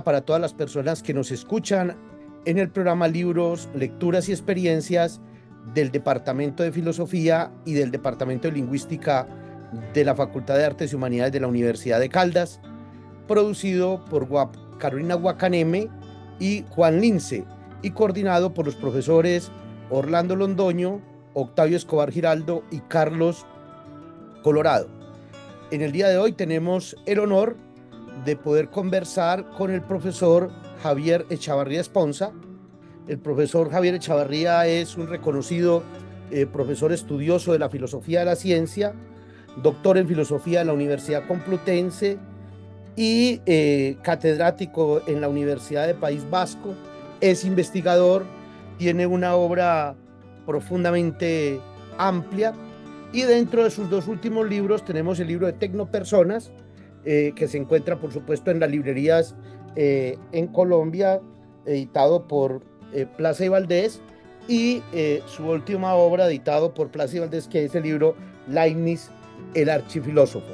para todas las personas que nos escuchan en el programa Libros, Lecturas y Experiencias del Departamento de Filosofía y del Departamento de Lingüística de la Facultad de Artes y Humanidades de la Universidad de Caldas, producido por Carolina Guacaneme y Juan Lince, y coordinado por los profesores Orlando Londoño, Octavio Escobar Giraldo y Carlos Colorado. En el día de hoy tenemos el honor de poder conversar con el profesor Javier Echavarría Esponza. El profesor Javier Echavarría es un reconocido eh, profesor estudioso de la filosofía de la ciencia, doctor en filosofía en la Universidad Complutense y eh, catedrático en la Universidad de País Vasco. Es investigador, tiene una obra profundamente amplia y dentro de sus dos últimos libros tenemos el libro de Tecnopersonas eh, que se encuentra por supuesto en las librerías eh, en Colombia, editado por eh, Plaza y Valdés, y su última obra editado por Plaza y Valdés, que es el libro Leibniz, el archifilósofo.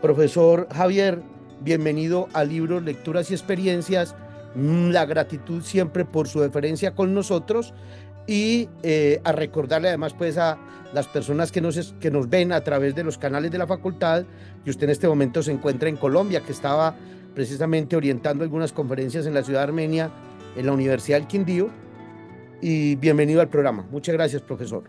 Profesor Javier, bienvenido a Libros, Lecturas y Experiencias. La gratitud siempre por su deferencia con nosotros y eh, a recordarle además pues a las personas que nos, que nos ven a través de los canales de la facultad que usted en este momento se encuentra en Colombia, que estaba precisamente orientando algunas conferencias en la ciudad Armenia, en la Universidad del Quindío. Y bienvenido al programa. Muchas gracias, profesor.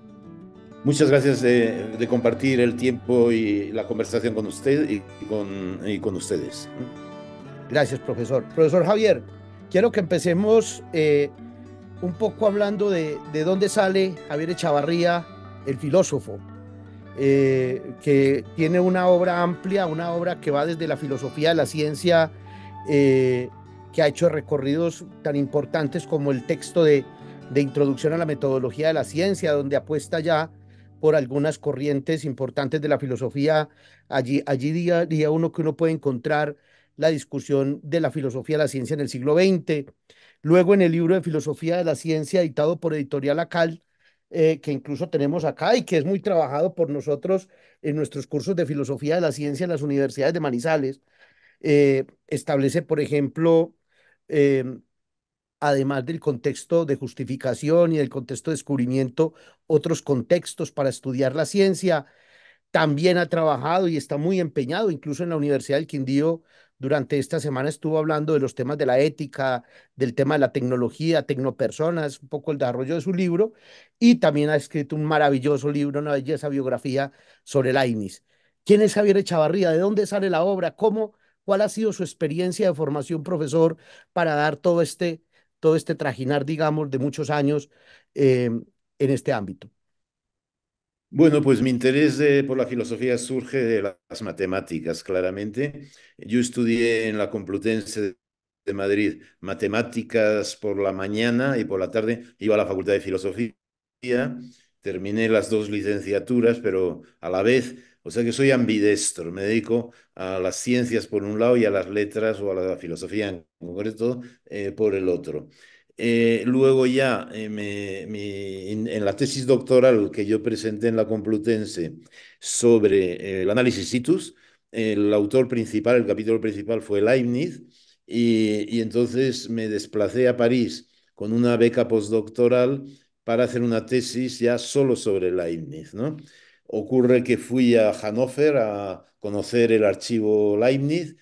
Muchas gracias eh, de, compartir el tiempo y la conversación con usted y con, con ustedes. Gracias, profesor. Profesor Javier, quiero que empecemos eh, un poco hablando de, dónde sale Javier Echavarría, el filósofo, eh, que tiene una obra amplia, una obra que va desde la filosofía de la ciencia, eh, que ha hecho recorridos tan importantes como el texto de, Introducción a la Metodología de la Ciencia, donde apuesta ya por algunas corrientes importantes de la filosofía. Allí, allí uno que uno puede encontrar la discusión de la filosofía de la ciencia en el siglo XX. Luego en el libro de filosofía de la ciencia editado por Editorial Acal, eh, que incluso tenemos acá y que es muy trabajado por nosotros en nuestros cursos de filosofía de la ciencia en las universidades de Manizales, eh, establece, por ejemplo, em, además del contexto de justificación y del contexto de descubrimiento, otros contextos para estudiar la ciencia. También ha trabajado y está muy empeñado, incluso en la Universidad del Quindío, durante esta semana estuvo hablando de los temas de la ética, del tema de la tecnología, tecnopersonas, un poco el desarrollo de su libro, y también ha escrito un maravilloso libro, una belleza biografía sobre el AIMIS. ¿Quién es Javier Echavarría? ¿De dónde sale la obra? ¿Cómo? ¿Cuál ha sido su experiencia de formación profesor para dar todo este, todo este trajinar, digamos, de muchos años eh, en este ámbito? Bueno, pues mi interés por la filosofía surge de las matemáticas, claramente. Yo estudié en la Complutense de Madrid matemáticas por la mañana y por la tarde iba a la Facultad de Filosofía, terminé las dos licenciaturas, pero a la vez, o sea que soy ambidestro, me dedico a las ciencias por un lado y a las letras o a la filosofía en concreto eh, por el otro. Eh, luego ya eh, en la tesis doctoral que yo presenté en la Complutense sobre eh, el análisis situs, el autor principal, el capítulo principal fue Leibniz, y, entonces me desplacé a París con una beca postdoctoral para hacer una tesis ya solo sobre Leibniz. ¿no? Ocurre que fui a Hannover a conocer el archivo Leibniz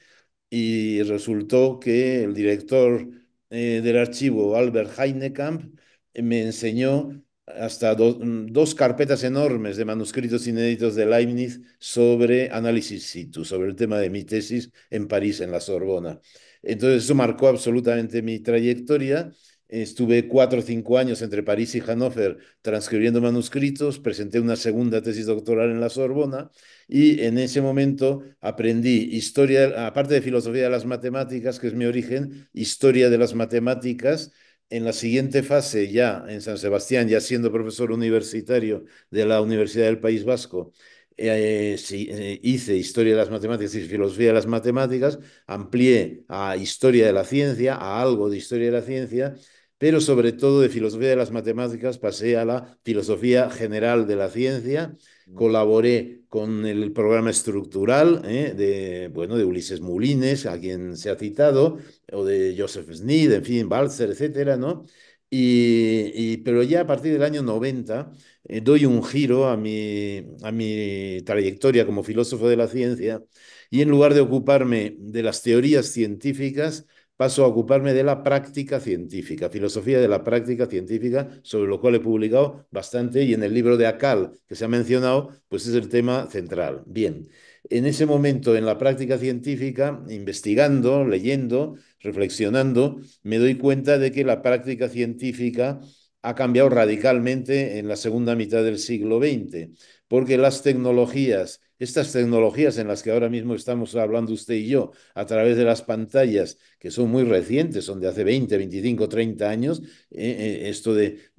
y resultó que el director eh, del archivo Albert Heinekamp eh, me enseñó hasta mm, dos carpetas enormes de manuscritos inéditos de Leibniz sobre análisis situ, sobre el tema de mi tesis en París, en la Sorbona. Entonces eso marcó absolutamente mi trayectoria Estuve cuatro o cinco años entre París y Hannover transcribiendo manuscritos, presenté una segunda tesis doctoral en la Sorbona y en ese momento aprendí historia, aparte de filosofía de las matemáticas, que es mi origen, historia de las matemáticas. En la siguiente fase, ya en San Sebastián, ya siendo profesor universitario de la Universidad del País Vasco, eh, eh, hice historia de las matemáticas y filosofía de las matemáticas, amplié a historia de la ciencia, a algo de historia de la ciencia, pero sobre todo de filosofía de las matemáticas pasé a la filosofía general de la ciencia, mm. colaboré con el programa estructural ¿eh? de, bueno, de Ulises Mulines, a quien se ha citado, o de Joseph Sneed, en fin, Balzer, etcétera, ¿no? Y, pero ya a partir del año 90 eh, doy un giro a mi, a mi trayectoria como filósofo de la ciencia y en lugar de ocuparme de las teorías científicas, paso a ocuparme de la práctica científica, filosofía de la práctica científica, sobre lo cual he publicado bastante y en el libro de Acal que se ha mencionado, pues es el tema central. Bien, en ese momento en la práctica científica, investigando, leyendo, reflexionando, me doy cuenta de que la práctica científica ha cambiado radicalmente en la segunda mitad del siglo XX, porque las tecnologías estas tecnologías en las que ahora mismo estamos hablando usted y yo a través de las pantallas, que son muy recientes, son de hace 20, 25, 30 años, eh, eh, esto de,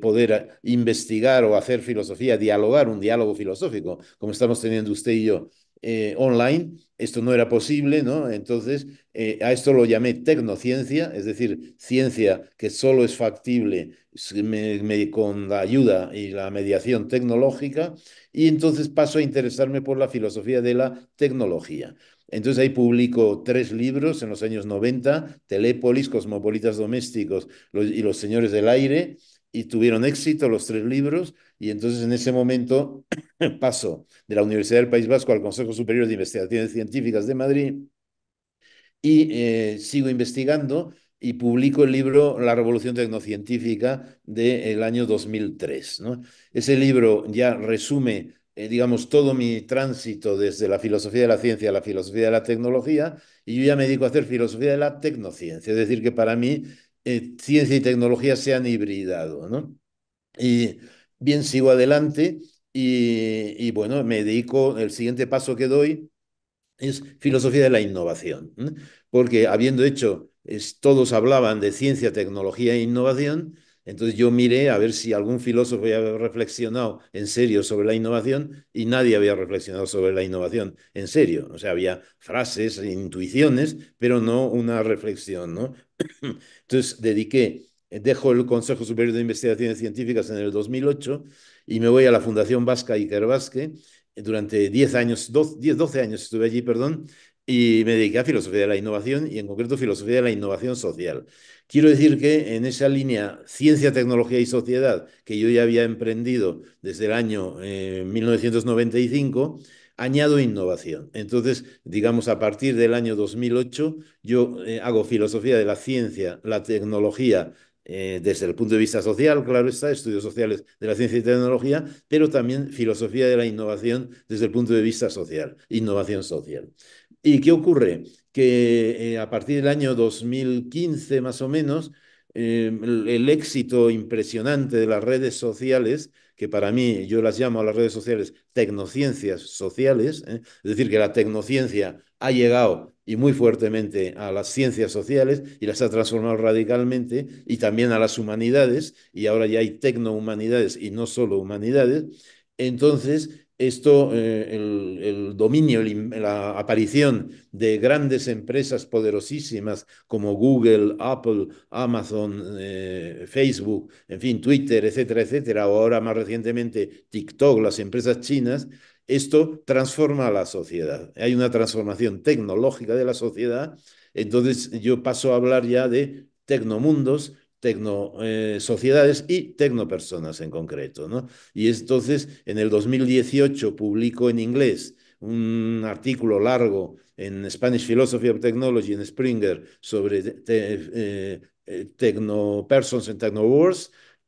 poder eh, investigar o hacer filosofía, dialogar, un diálogo filosófico, como estamos teniendo usted y yo, eh, online, esto no era posible, ¿no? Entonces, eh, a esto lo llamé tecnociencia, es decir, ciencia que solo es factible con la ayuda y la mediación tecnológica, y entonces paso a interesarme por la filosofía de la tecnología. Entonces ahí publico tres libros en los años 90, Telépolis, Cosmopolitas Domésticos y Los Señores del Aire, y tuvieron éxito los tres libros y entonces en ese momento paso de la Universidad del País Vasco al Consejo Superior de Investigaciones Científicas de Madrid y eh, sigo investigando y publico el libro La Revolución Tecnocientífica del año 2003. ¿no? Ese libro ya resume, eh, digamos, todo mi tránsito desde la filosofía de la ciencia a la filosofía de la tecnología y yo ya me dedico a hacer filosofía de la tecnociencia, es decir, que para mí eh, ciencia y tecnología se han hibridado, ¿no? Y bien, sigo adelante y, bueno, me dedico, el siguiente paso que doy es filosofía de la innovación, porque habiendo hecho, todos hablaban de ciencia, tecnología e innovación, entonces yo miré a ver si algún filósofo había reflexionado en serio sobre la innovación y nadie había reflexionado sobre la innovación en serio. O sea, había frases, intuiciones, pero no una reflexión, ¿no? Entonces dediqué, eh, dejo el Consejo Superior de Investigaciones Científicas en el 2008 y me voy a la Fundación Vasca Iker Durante 10 años, 12, 10, 12 años estuve allí, perdón, y me dediqué a filosofía de la innovación y en concreto filosofía de la innovación social. Quiero decir que en esa línea ciencia, tecnología y sociedad que yo ya había emprendido desde el año 1995, eh, añado innovación. Entonces, digamos, a partir del año 2008, yo eh, hago filosofía de la ciencia, la tecnología, eh, desde el punto de vista social, claro está, estudios sociales de la ciencia y tecnología, pero también filosofía de la innovación desde el punto de vista social, innovación social. ¿Y qué ocurre? Que eh, a partir del año 2015, más o menos, el éxito impresionante de las redes sociales que para mí yo las llamo a las redes sociales tecnociencias sociales, ¿eh? es decir, que la tecnociencia ha llegado y muy fuertemente a las ciencias sociales y las ha transformado radicalmente y también a las humanidades, y ahora ya hay tecnohumanidades y no solo humanidades, entonces esto, eh, el, dominio, la aparición de grandes empresas poderosísimas como Google, Apple, Amazon, eh, Facebook, en fin, Twitter, etcétera, etcétera, o ahora más recientemente TikTok, las empresas chinas, esto transforma la sociedad. Hay una transformación tecnológica de la sociedad. Entonces yo paso a hablar ya de tecnomundos tecno eh, sociedades y tecnopersonas en concreto. ¿no? Y entonces, en el 2018 publicó en inglés un artículo largo en Spanish Philosophy of Technology en Springer sobre te, eh, eh and Techno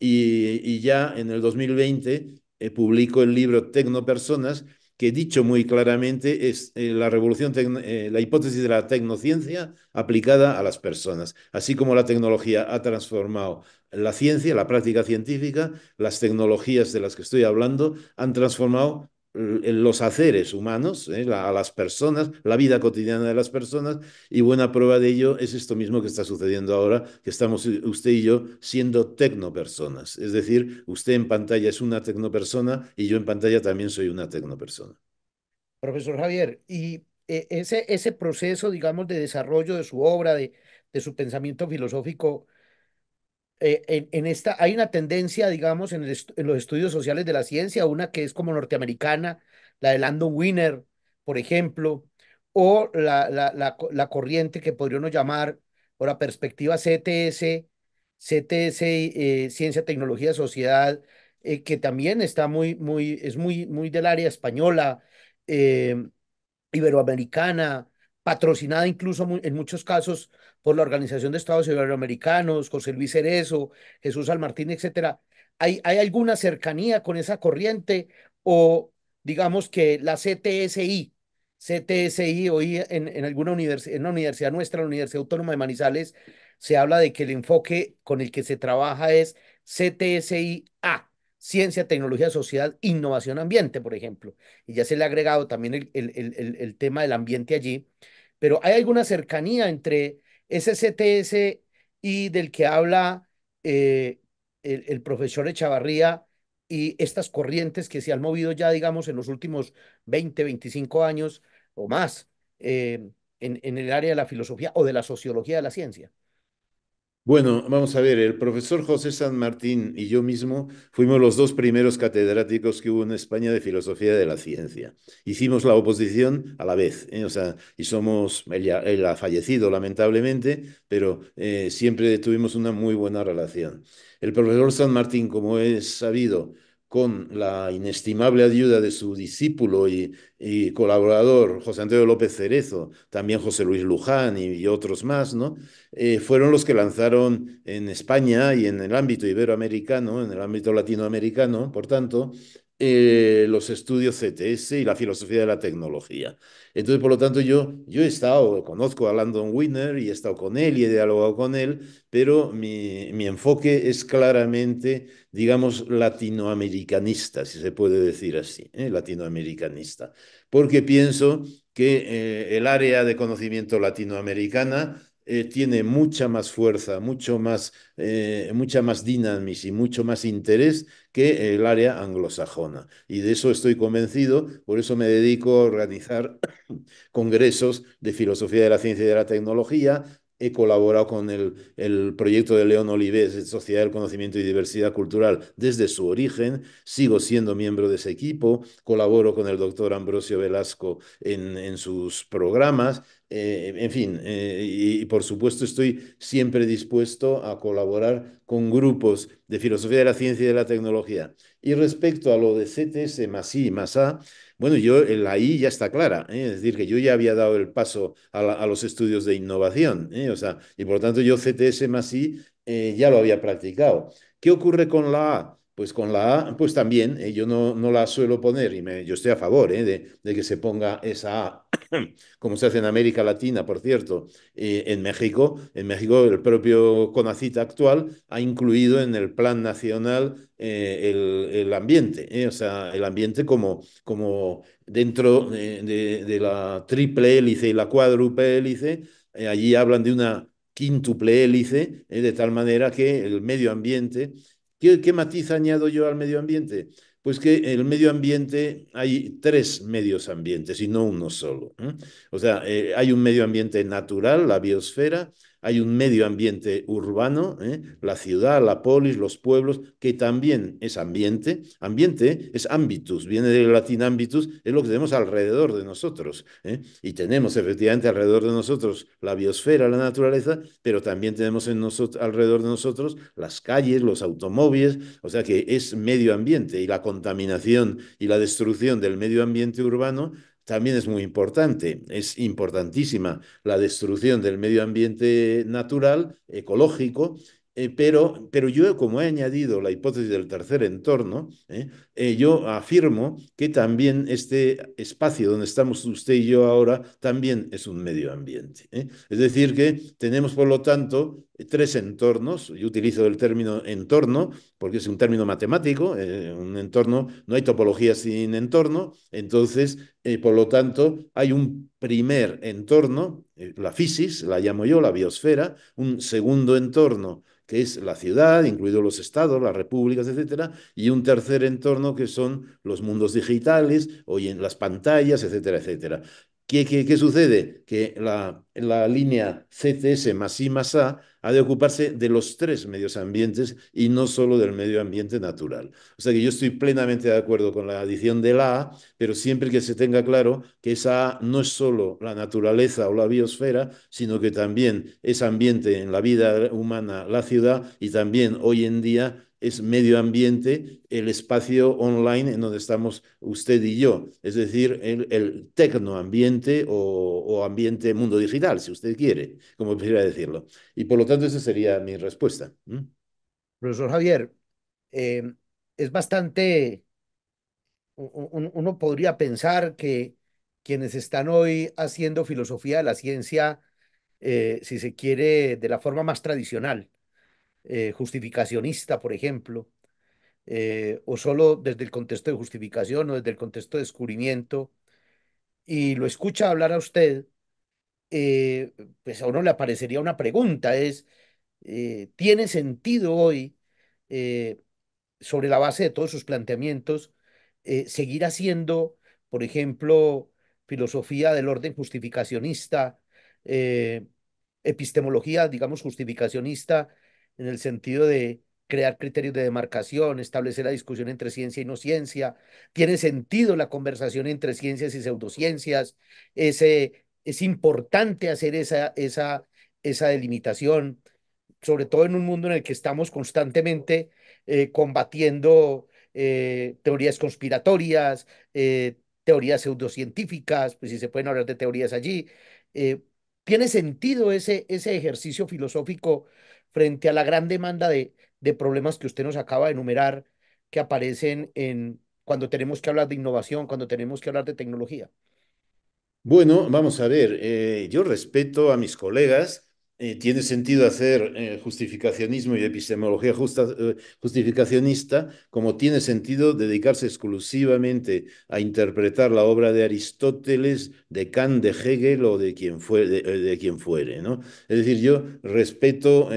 y, y, ya en el 2020 eh, publicó el libro Tecnopersonas que dicho muy claramente es eh, la revolución eh, la hipótesis de la tecnociencia aplicada a las personas. Así como la tecnología ha transformado la ciencia, la práctica científica, las tecnologías de las que estoy hablando han transformado eh, los haceres humanos, eh, a las personas, la vida cotidiana de las personas, y buena prueba de ello es esto mismo que está sucediendo ahora, que estamos eh, usted y yo siendo tecnopersonas, es decir, usted en pantalla es una tecnopersona y yo en pantalla también soy una tecnopersona. Profesor Javier, y ese, proceso, digamos, de desarrollo de su obra, de su pensamiento filosófico, eh, en, esta, hay una tendencia, digamos, en, los estudios sociales de la ciencia, una que es como norteamericana, la de Landon Wiener, por ejemplo, o la, la, corriente que podríamos llamar, o la perspectiva CTS, CTS, eh, Ciencia, Tecnología, Sociedad, eh, que también está muy, muy, es muy, muy del área española, iberoamericana, patrocinada incluso en muchos casos por la Organización de Estados Iberoamericanos, José Luis Cerezo, Jesús Almartín, etcétera. ¿Hay, alguna cercanía con esa corriente o digamos que la CTSI, CTSI hoy en, alguna universidad, en una universidad nuestra, la Universidad Autónoma de Manizales, se habla de que el enfoque con el que se trabaja es CTSI-A, Ciencia, Tecnología, Sociedad, Innovación, Ambiente, por ejemplo. Y ya se le ha agregado también el, el tema del ambiente allí pero ¿hay alguna cercanía entre ese CTS y del que habla eh, el, profesor Echavarría y estas corrientes que se han movido ya, digamos, en los últimos 20, 25 años o más eh, en el área de la filosofía o de la sociología de la ciencia? Bueno, vamos a ver, el profesor José San Martín y yo mismo fuimos los dos primeros catedráticos que hubo en España de filosofía de la ciencia. Hicimos la oposición a la vez, ¿eh? o sea, y somos, él, ha fallecido lamentablemente, pero eh, siempre tuvimos una muy buena relación. El profesor San Martín, como es sabido, con la inestimable ayuda de su discípulo y, colaborador José Antonio López Cerezo, también José Luis Luján y, otros más, ¿no? Eh, fueron los que lanzaron en España y en el ámbito iberoamericano, en el ámbito latinoamericano, por tanto, eh, los estudios CTS y la filosofía de la tecnología. Entonces, por lo tanto, yo, yo he estado, conozco a Landon Winner y he estado con él y he dialogado con él, pero mi, enfoque es claramente, digamos, latinoamericanista, si se puede decir así, ¿eh? latinoamericanista, porque pienso que eh, el área de conocimiento latinoamericana tiene mucha más fuerza, mucho más, mucha más dinamismo y mucho más interés que el área anglosajona. Y de eso estoy convencido, por eso me dedico a organizar congresos de filosofía de la ciencia y de la tecnología, he colaborado con el, proyecto de León Olives, Sociedad del Conocimiento y Diversidad Cultural, desde su origen. Sigo siendo miembro de ese equipo, colaboro con el doctor Ambrosio Velasco en sus programas eh, en fin, eh, y, por supuesto estoy siempre dispuesto a colaborar con grupos de filosofía de la ciencia y de la tecnología. Y respecto a lo de CTS más I más A, bueno, yo eh, la I ya está clara, es decir, que yo ya había dado el paso a, a los estudios de innovación, o sea, y por lo tanto yo CTS más I ya lo había practicado. ¿Qué ocurre con la A? pues con la A, pues también, eh, yo no, la suelo poner y yo estoy a favor eh, de, que se ponga esa A, como se hace en América Latina, por cierto, eh, en México. En México el propio CONACIT actual ha incluido en el plan nacional el, ambiente, o sea, el ambiente como, como dentro de, de la triple hélice y la cuádruple hélice, allí hablan de una quíntuple hélice, de tal manera que el medio ambiente ¿Qué, matiz añado yo al medio ambiente? Pues que el medio ambiente hay tres medios ambientes y no uno solo. O sea, eh, hay un medio ambiente natural, la biosfera, hay un medio ambiente urbano, ¿eh? la ciudad, la polis, los pueblos, que también es ambiente. Ambiente es ámbitus, viene del latín ámbitus, es lo que tenemos alrededor de nosotros. ¿eh? Y tenemos efectivamente alrededor de nosotros la biosfera, la naturaleza, pero también tenemos alrededor de nosotros las calles, los automóviles, o sea que es medio ambiente y la contaminación y la destrucción del medio ambiente urbano también es muy importante. Es importantísima la destrucción del medio ambiente natural, ecológico, eh, pero, pero yo, como he añadido la hipótesis del tercer entorno, eh, eh, yo afirmo que también este espacio donde estamos usted y yo ahora también es un medio ambiente. ¿eh? Es decir, que tenemos, por lo tanto, tres entornos. Yo utilizo el término entorno porque es un término matemático. Eh, un entorno, no hay topología sin entorno. Entonces, por lo tanto, hay un primer entorno, la física la llamo yo, la biosfera, un segundo entorno que es la ciudad, incluidos los estados, las repúblicas, etcétera, y un tercer entorno que son los mundos digitales, hoy en las pantallas, etcétera, etcétera. ¿Qué, qué, qué sucede? Que la, línea CTS más I más A ha de ocuparse de los tres medios ambientes y no solo del medio ambiente natural. O sea que yo estoy plenamente de acuerdo con la adición de la A, pero siempre que se tenga claro que esa A no es solo la naturaleza o la biosfera, sino que también es ambiente en la vida humana, la ciudad y también hoy en día es medio ambiente, el espacio online en donde estamos usted y yo, es decir, el, el ambiente o, ambiente mundo digital, si usted quiere, como prefiera decirlo. Y por lo tanto, esa sería mi respuesta. Profesor Javier, eh, es bastante, uno podría pensar que quienes están hoy haciendo filosofía de la ciencia, eh, si se quiere, de la forma más tradicional, eh, justificacionista, por ejemplo, eh, o solo desde el contexto de justificación o desde el contexto de descubrimiento, y lo escucha hablar a usted, eh, pues a uno le aparecería una pregunta, es, ¿tiene sentido hoy, sobre la base de todos sus planteamientos, seguir haciendo, por ejemplo, filosofía del orden justificacionista, epistemología, digamos, justificacionista, en el sentido de crear criterios de demarcación, establecer la discusión entre ciencia y no ciencia, tiene sentido la conversación entre ciencias y pseudociencias, Ese, eh, es importante hacer esa, esa, esa delimitación, sobre todo en un mundo en el que estamos constantemente eh, combatiendo eh, teorías conspiratorias, teorías pseudocientíficas, pues si se pueden hablar de teorías allí. tiene sentido ese, ese ejercicio filosófico frente a la gran demanda de, problemas que usted nos acaba de enumerar que aparecen en cuando tenemos que hablar de innovación, cuando tenemos que hablar de tecnología? Bueno, vamos a ver, eh, yo respeto a mis colegas eh, tiene sentido hacer eh, justificacionismo y epistemología justa, eh, justificacionista, como tiene sentido dedicarse exclusivamente a interpretar la obra de Aristóteles, de Kant, de Hegel o de quien, fue, de, quien fuere. ¿no? Es decir, yo respeto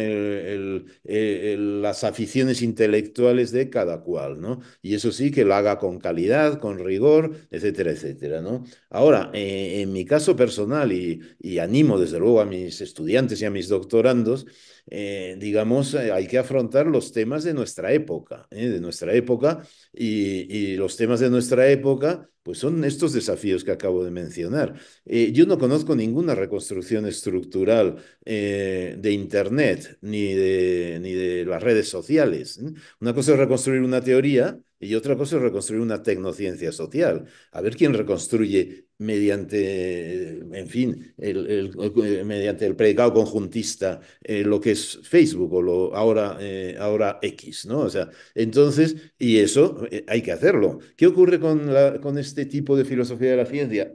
las aficiones intelectuales de cada cual, ¿no? y eso sí, que lo haga con calidad, con rigor, etcétera, etcétera. ¿no? Ahora, en mi caso personal, y, y animo desde luego a mis estudiantes y mis doctorandos, eh, digamos, eh, hay que afrontar los temas de nuestra época, eh, de nuestra época, y, los temas de nuestra época, pues son estos desafíos que acabo de mencionar. yo no conozco ninguna reconstrucción estructural de Internet ni de, ni de las redes sociales. Una cosa es reconstruir una teoría, y otra cosa es reconstruir una tecnociencia social. A ver quién reconstruye mediante, en fin, el, mediante el predicado conjuntista eh, lo que es Facebook o lo, ahora, eh, ahora X, ¿no? O sea, entonces, y eso eh, hay que hacerlo. ¿Qué ocurre con, con este tipo de filosofía de la ciencia?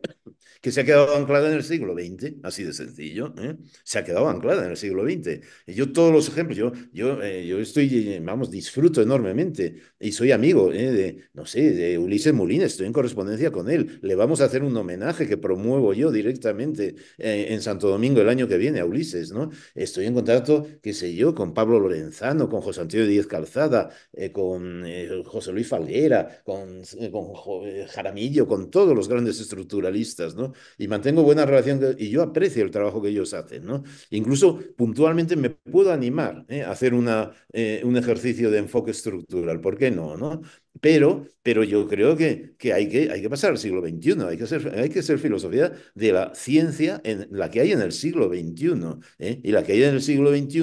que se ha quedado anclada en el siglo XX, así de sencillo, ¿eh? se ha quedado anclada en el siglo XX. yo todos los ejemplos, yo, yo, eh, yo estoy, eh, vamos, disfruto enormemente y soy amigo de, no sé, de Ulises Molina, estoy en correspondencia con él, le vamos a hacer un homenaje que promuevo yo directamente en Santo Domingo el año que viene a Ulises, ¿no? Estoy en contacto, qué sé yo, con Pablo Lorenzano, con José Antonio Díez Calzada, con José Luis Falguera, con, con Jaramillo, con todos los grandes estructuralistas, ¿no? Y mantengo buena relación y yo aprecio el trabajo que ellos hacen, ¿no? Incluso puntualmente me puedo animar ¿eh? a hacer eh, un ejercicio de enfoque estructural, ¿por qué no, Pero, pero yo creo que, hay que pasar al siglo XXI, hay que ser, filosofía de la ciencia en la que hay en el siglo XXI ¿eh? y la que hay en el siglo XXI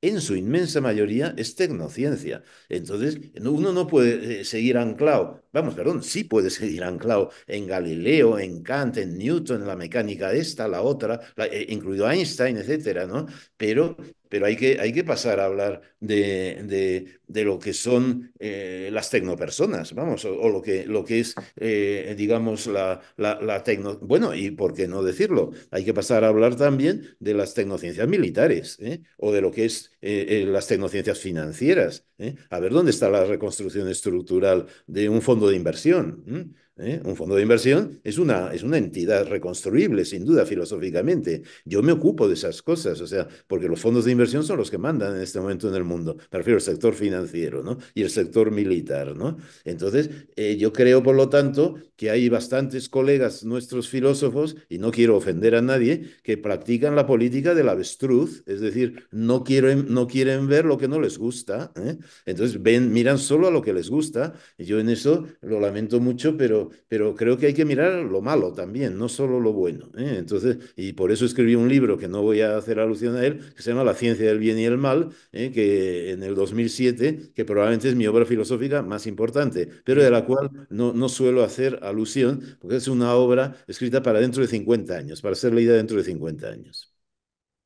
en su inmensa mayoría es tecnociencia. Entonces, uno no puede seguir anclado vamos, perdón, sí puede seguir anclado en Galileo, en Kant, en Newton, en la mecánica esta, la otra, eh, incluido Einstein, etcétera, ¿no? Pero, pero hay, que, hay que pasar a hablar de, de, lo que son eh, las tecnopersonas, vamos, o, lo, que, lo que es, eh, digamos, la, la, tecno... Bueno, y por qué no decirlo, hay que pasar a hablar también de las tecnociencias militares, o de lo que es eh, eh, las tecnociencias financieras, ¿eh? a ver dónde está la reconstrucción estructural de un fondo de inversión. ¿eh? Un fondo de inversión es una, es una entidad reconstruible, sin duda, filosóficamente. Yo me ocupo de esas cosas, o sea, porque los fondos de inversión son los que mandan en este momento en el mundo. prefiero el sector financiero, ¿no? Y el sector militar, ¿no? Entonces, eh, yo creo, por lo tanto, que hay bastantes colegas nuestros filósofos, y no quiero ofender a nadie, que practican la política del avestruz, es decir, no quieren, no quieren ver lo que no les gusta, ¿eh? entonces ven, miran solo a lo que les gusta. Yo en eso lo lamento mucho, pero pero creo que hay que mirar lo malo también, no solo lo bueno. ¿eh? Entonces, y por eso escribí un libro que no voy a hacer alusión a él, que se llama La ciencia del bien y el mal, ¿eh? que en el 2007, que probablemente es mi obra filosófica más importante, pero de la cual no, suelo hacer alusión, porque es una obra escrita para dentro de 50 años, para ser leída dentro de 50 años.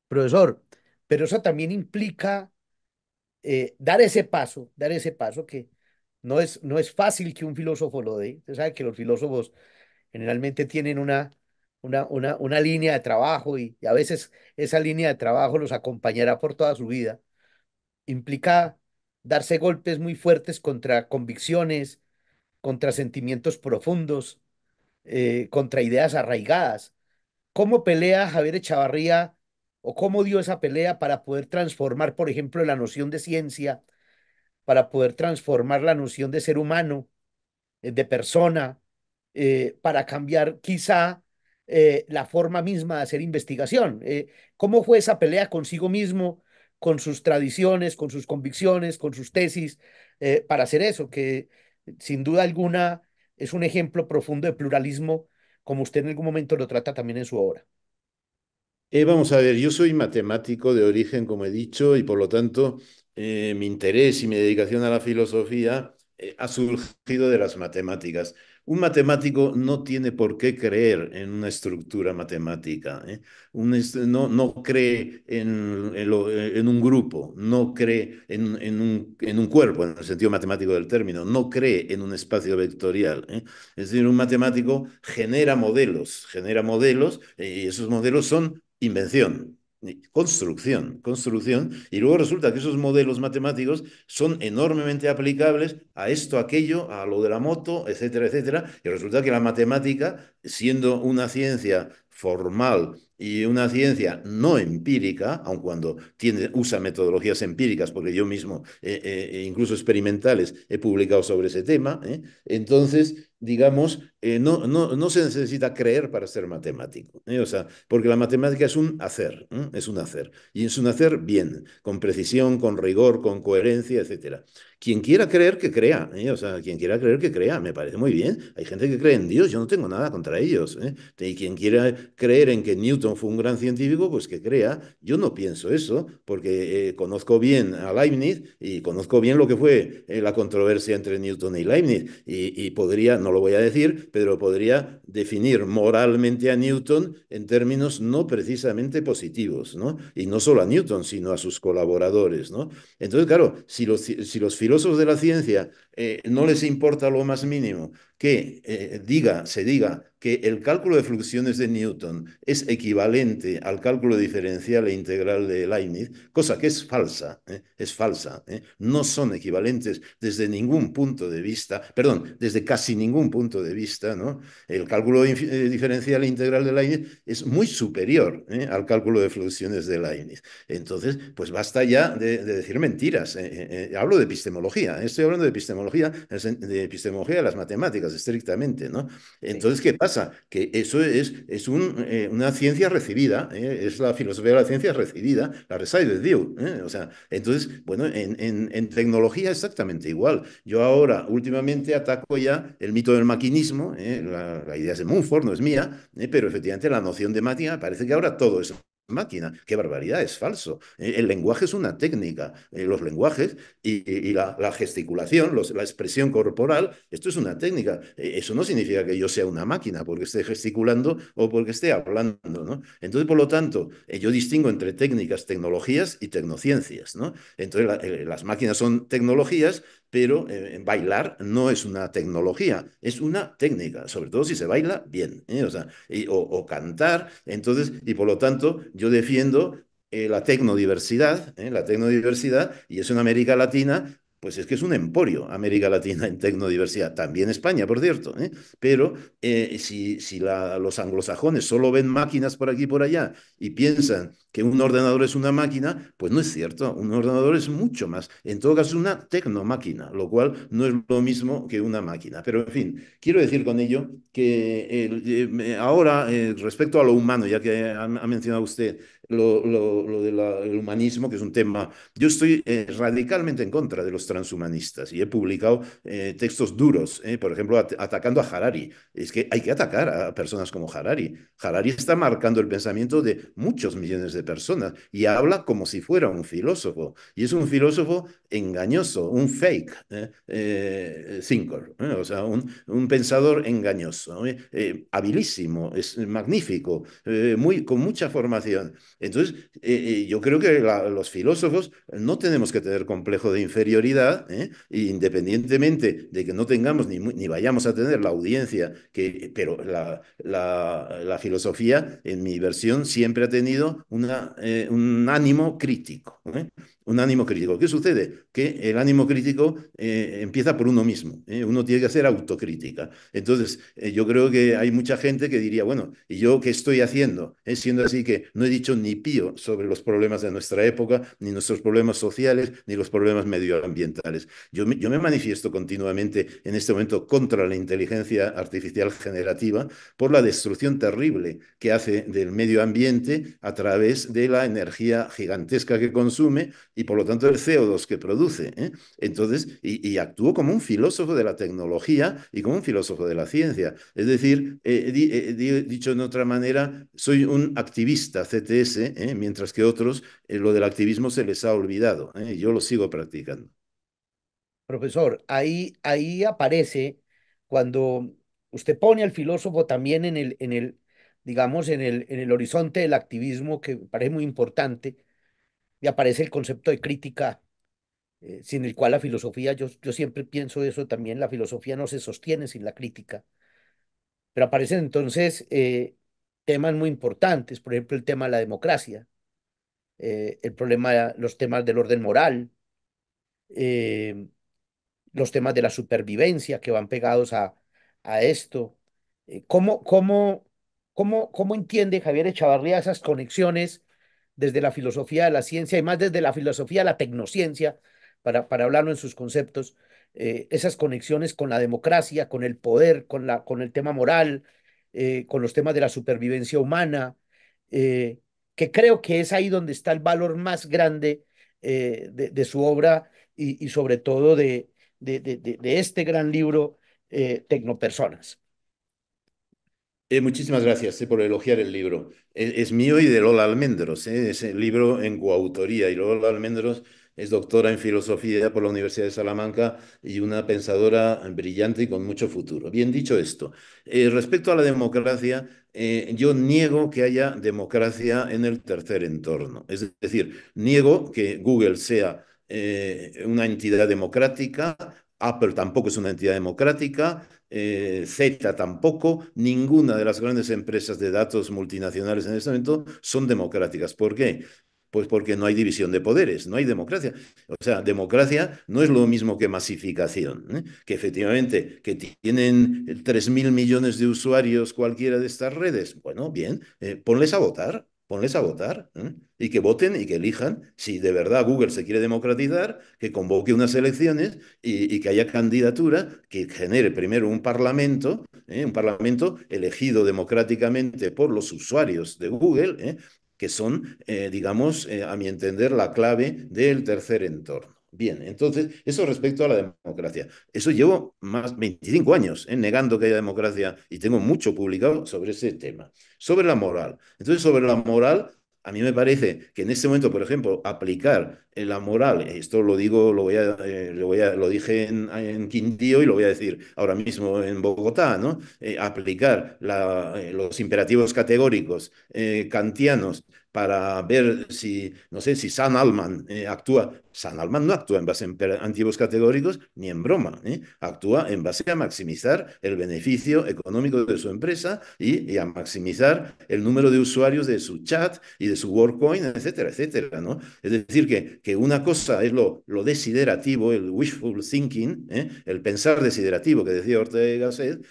Profesor, pero eso también implica eh, dar ese paso, dar ese paso que no es, fácil que un filósofo lo dé. Usted sabe que los filósofos generalmente tienen una, línea de trabajo y, a veces esa línea de trabajo los acompañará por toda su vida. Implica darse golpes muy fuertes contra convicciones, contra sentimientos profundos, eh, contra ideas arraigadas. ¿Cómo pelea Javier Echavarría o cómo dio esa pelea para poder transformar, por ejemplo, la noción de ciencia para poder transformar la noción de ser humano, eh, de persona, eh, para cambiar quizá eh, la forma misma de hacer investigación. ¿Cómo fue esa pelea consigo mismo, con sus tradiciones, con sus convicciones, con sus tesis, para hacer eso? Que sin duda alguna es un ejemplo profundo de pluralismo, como usted en algún momento lo trata también en su obra. vamos a ver, yo soy matemático de origen, como he dicho, y por lo tanto eh, mi interés y mi dedicación a la filosofía eh, ha surgido de las matemáticas. Un matemático no tiene por qué creer en una estructura matemática, ¿eh? no, cree en, un grupo, no cree en un, en, un, cuerpo, en el sentido matemático del término, no cree en un espacio vectorial. Es decir, un matemático genera modelos, genera modelos y esos modelos son invención construcción, construcción, y luego resulta que esos modelos matemáticos son enormemente aplicables a esto, aquello, a lo de la moto, etcétera, etcétera, y resulta que la matemática, siendo una ciencia formal y una ciencia no empírica, aun cuando tiene, usa metodologías empíricas, porque yo mismo, eh, eh, incluso experimentales, he publicado sobre ese tema, ¿eh? entonces, digamos, eh, no, no, se necesita creer para ser matemático, ¿eh? o sea, porque la matemática es un hacer, es un hacer, y es un hacer bien, con precisión, con rigor, con coherencia, etc. Quien quiera creer, que crea, ¿eh? o sea, quien quiera creer, que crea, me parece muy bien. Hay gente que cree en Dios, yo no tengo nada contra ellos, y quien quiera creer en que Newton fue un gran científico, pues que crea. Yo no pienso eso, porque conozco bien a Leibniz y conozco bien lo que fue la controversia entre Newton y Leibniz, y podría, no lo voy a decir, pero podría definir moralmente a Newton en términos no precisamente positivos, ¿no? Y no solo a Newton, sino a sus colaboradores, ¿no? Entonces, claro, si los, si los filósofos de la ciencia eh, no les importa lo más mínimo que eh, diga, se diga que el cálculo de flucciones de Newton es equivalente al cálculo diferencial e integral de Leibniz, cosa que es falsa, ¿eh? es falsa. ¿eh? No son equivalentes desde ningún punto de vista, perdón, desde casi ningún punto de vista, ¿no? El cálculo eh, diferencial e integral de Leibniz es muy superior al cálculo de fluxiones de Leibniz. Entonces, pues basta ya de, de decir mentiras. hablo de epistemología, estoy hablando de epistemología, de epistemología de las matemáticas estrictamente, ¿no? Entonces, ¿qué pasa? Que eso es, es eh, una ciencia recibida, eh, es la filosofía de la ciencia recibida, la reside de Eh, o sea, entonces, bueno, en, en, tecnología exactamente igual. Yo ahora, últimamente, ataco ya el mito del maquinismo, eh, la, idea es de Mumford, no es mía, pero efectivamente la noción de máquina parece que ahora todo eso máquina. Qué barbaridad, es falso. Eh, el lenguaje es una técnica. Eh, los lenguajes y, la, gesticulación, la expresión corporal, esto es una técnica. Eh, eso no significa que yo sea una máquina porque esté gesticulando o porque esté hablando. ¿no? Entonces, por lo tanto, yo distingo entre técnicas, tecnologías y tecnociencias. ¿no? Entonces, las máquinas son tecnologías pero eh, bailar no es una tecnología, es una técnica, sobre todo si se baila bien, ¿eh? o, cantar. Entonces, y por lo tanto, yo defiendo eh, la tecnodiversidad, la tecnodiversidad, y eso en América Latina, pues es que es un emporio América Latina en tecnodiversidad, también España, por cierto, pero si, si los anglosajones solo ven máquinas por aquí y por allá y piensan que un ordenador es una máquina, pues no es cierto, un ordenador es mucho más, en todo caso una tecnomáquina, lo cual no es lo mismo que una máquina. Pero en fin, quiero decir con ello que eh, ahora eh, respecto a lo humano, ya que ha, mencionado usted lo, del humanismo, que es un tema, yo estoy eh, radicalmente en contra de los transhumanistas y he publicado textos duros, por ejemplo, atacando a Harari. Es que hay que atacar a personas como Harari. Harari está marcando el pensamiento de muchos millones de personas y habla como si fuera un filósofo. Y es un filósofo engañoso, un fake eh, thinker, eh, ¿eh? o sea, un, pensador engañoso, eh, habilísimo, es magnífico, muy, con mucha formación. Entonces, yo creo que los filósofos no tenemos que tener complejo de inferioridad, e independientemente de que no tengamos ni, ni vayamos a tener la audiencia, que, pero la, la, la filosofía, en mi versión, siempre ha tenido una eh, un ánimo crítico. ¿eh? Un ánimo crítico. ¿Qué sucede? Que el ánimo crítico eh, empieza por uno mismo. Uno tiene que hacer autocrítica. Entonces, yo creo que hay mucha gente que diría, bueno, ¿y yo qué estoy haciendo? Siendo así que no he dicho ni pío sobre los problemas de nuestra época, ni nuestros problemas sociales, ni los problemas medioambientales. Yo yo me manifiesto continuamente en este momento contra la inteligencia artificial generativa por la destrucción terrible que hace del medio ambiente a través de la energía gigantesca que consume y por lo tanto el CO2 que produce. ¿eh? Entonces, y, actúo actuó como un filósofo de la tecnología y como un filósofo de la ciencia. Es decir, eh, eh, dicho en otra manera, soy un activista CTS, mientras que otros lo del activismo se les ha olvidado. yo lo sigo practicando. Profesor, ahí, ahí aparece cuando usted pone al filósofo también en el, en el, digamos, en el, en el horizonte del activismo, que me parece muy importante, y aparece el concepto de crítica, eh, sin el cual la filosofía, yo, yo siempre pienso eso también, la filosofía no se sostiene sin la crítica. Pero aparecen entonces eh, temas muy importantes, por ejemplo, el tema de la democracia, eh, el problema, los temas del orden moral, los temas de la supervivencia que van pegados a, esto. ¿Cómo, cómo, ¿Cómo, entiende Javier Echavarría esas conexiones desde la filosofía de la ciencia y más desde la filosofía de la tecnociencia, para, para hablarlo en sus conceptos, eh, esas conexiones con la democracia, con el poder, con, la, con el tema moral, eh, con los temas de la supervivencia humana, eh, que creo que es ahí donde está el valor más grande de, su obra y, sobre todo de, de, de este gran libro, Tecnopersonas. Eh, muchísimas gracias eh, por elogiar el libro. Es, mío y de Lola Almendros. Eh, es el libro en coautoría. Y Lola Almendros es doctora en filosofía por la Universidad de Salamanca y una pensadora brillante y con mucho futuro. Bien dicho esto, respecto a la democracia, yo niego que haya democracia en el tercer entorno. Es decir, niego que Google sea una entidad democrática, Apple tampoco es una entidad democrática, eh, Z tampoco, ninguna de las grandes empresas de datos multinacionales en este momento son democráticas. ¿Por qué? Pues porque no hay división de poderes, no hay democracia. O sea, democracia no es lo mismo que masificación, ¿eh? que efectivamente que tienen 3.000 millones de usuarios cualquiera de estas redes. Bueno, bien, eh, ponles a votar ponles a votar ¿eh? y que voten y que elijan si de verdad Google se quiere democratizar, que convoque unas elecciones y, que haya candidatura que genere primero un parlamento, ¿eh? un parlamento elegido democráticamente por los usuarios de Google, ¿eh? que son, digamos, a mi entender, la clave del tercer entorno. Bien, entonces, eso respecto a la democracia. Eso llevo más 25 años ¿eh? negando que haya democracia y tengo mucho publicado sobre ese tema. Sobre la moral. Entonces, sobre la moral, a mí me parece que en este momento, por ejemplo, aplicar la moral, esto lo digo, lo voy a, eh, lo, voy a lo, dije en, en, Quindío y lo voy a decir ahora mismo en Bogotá, ¿no? Eh, aplicar los imperativos categóricos kantianos para ver si, no sé, si San Alman eh, actúa. San Alman no actúa en base a antiguos categóricos ni en broma, ¿eh? actúa en base a maximizar el beneficio económico de su empresa y, a maximizar el número de usuarios de su chat y de su WorkCoin, etcétera, etcétera. ¿no? Es decir, que, que una cosa es lo, lo desiderativo, el wishful thinking, ¿eh? el pensar desiderativo que decía Ortega Gasset,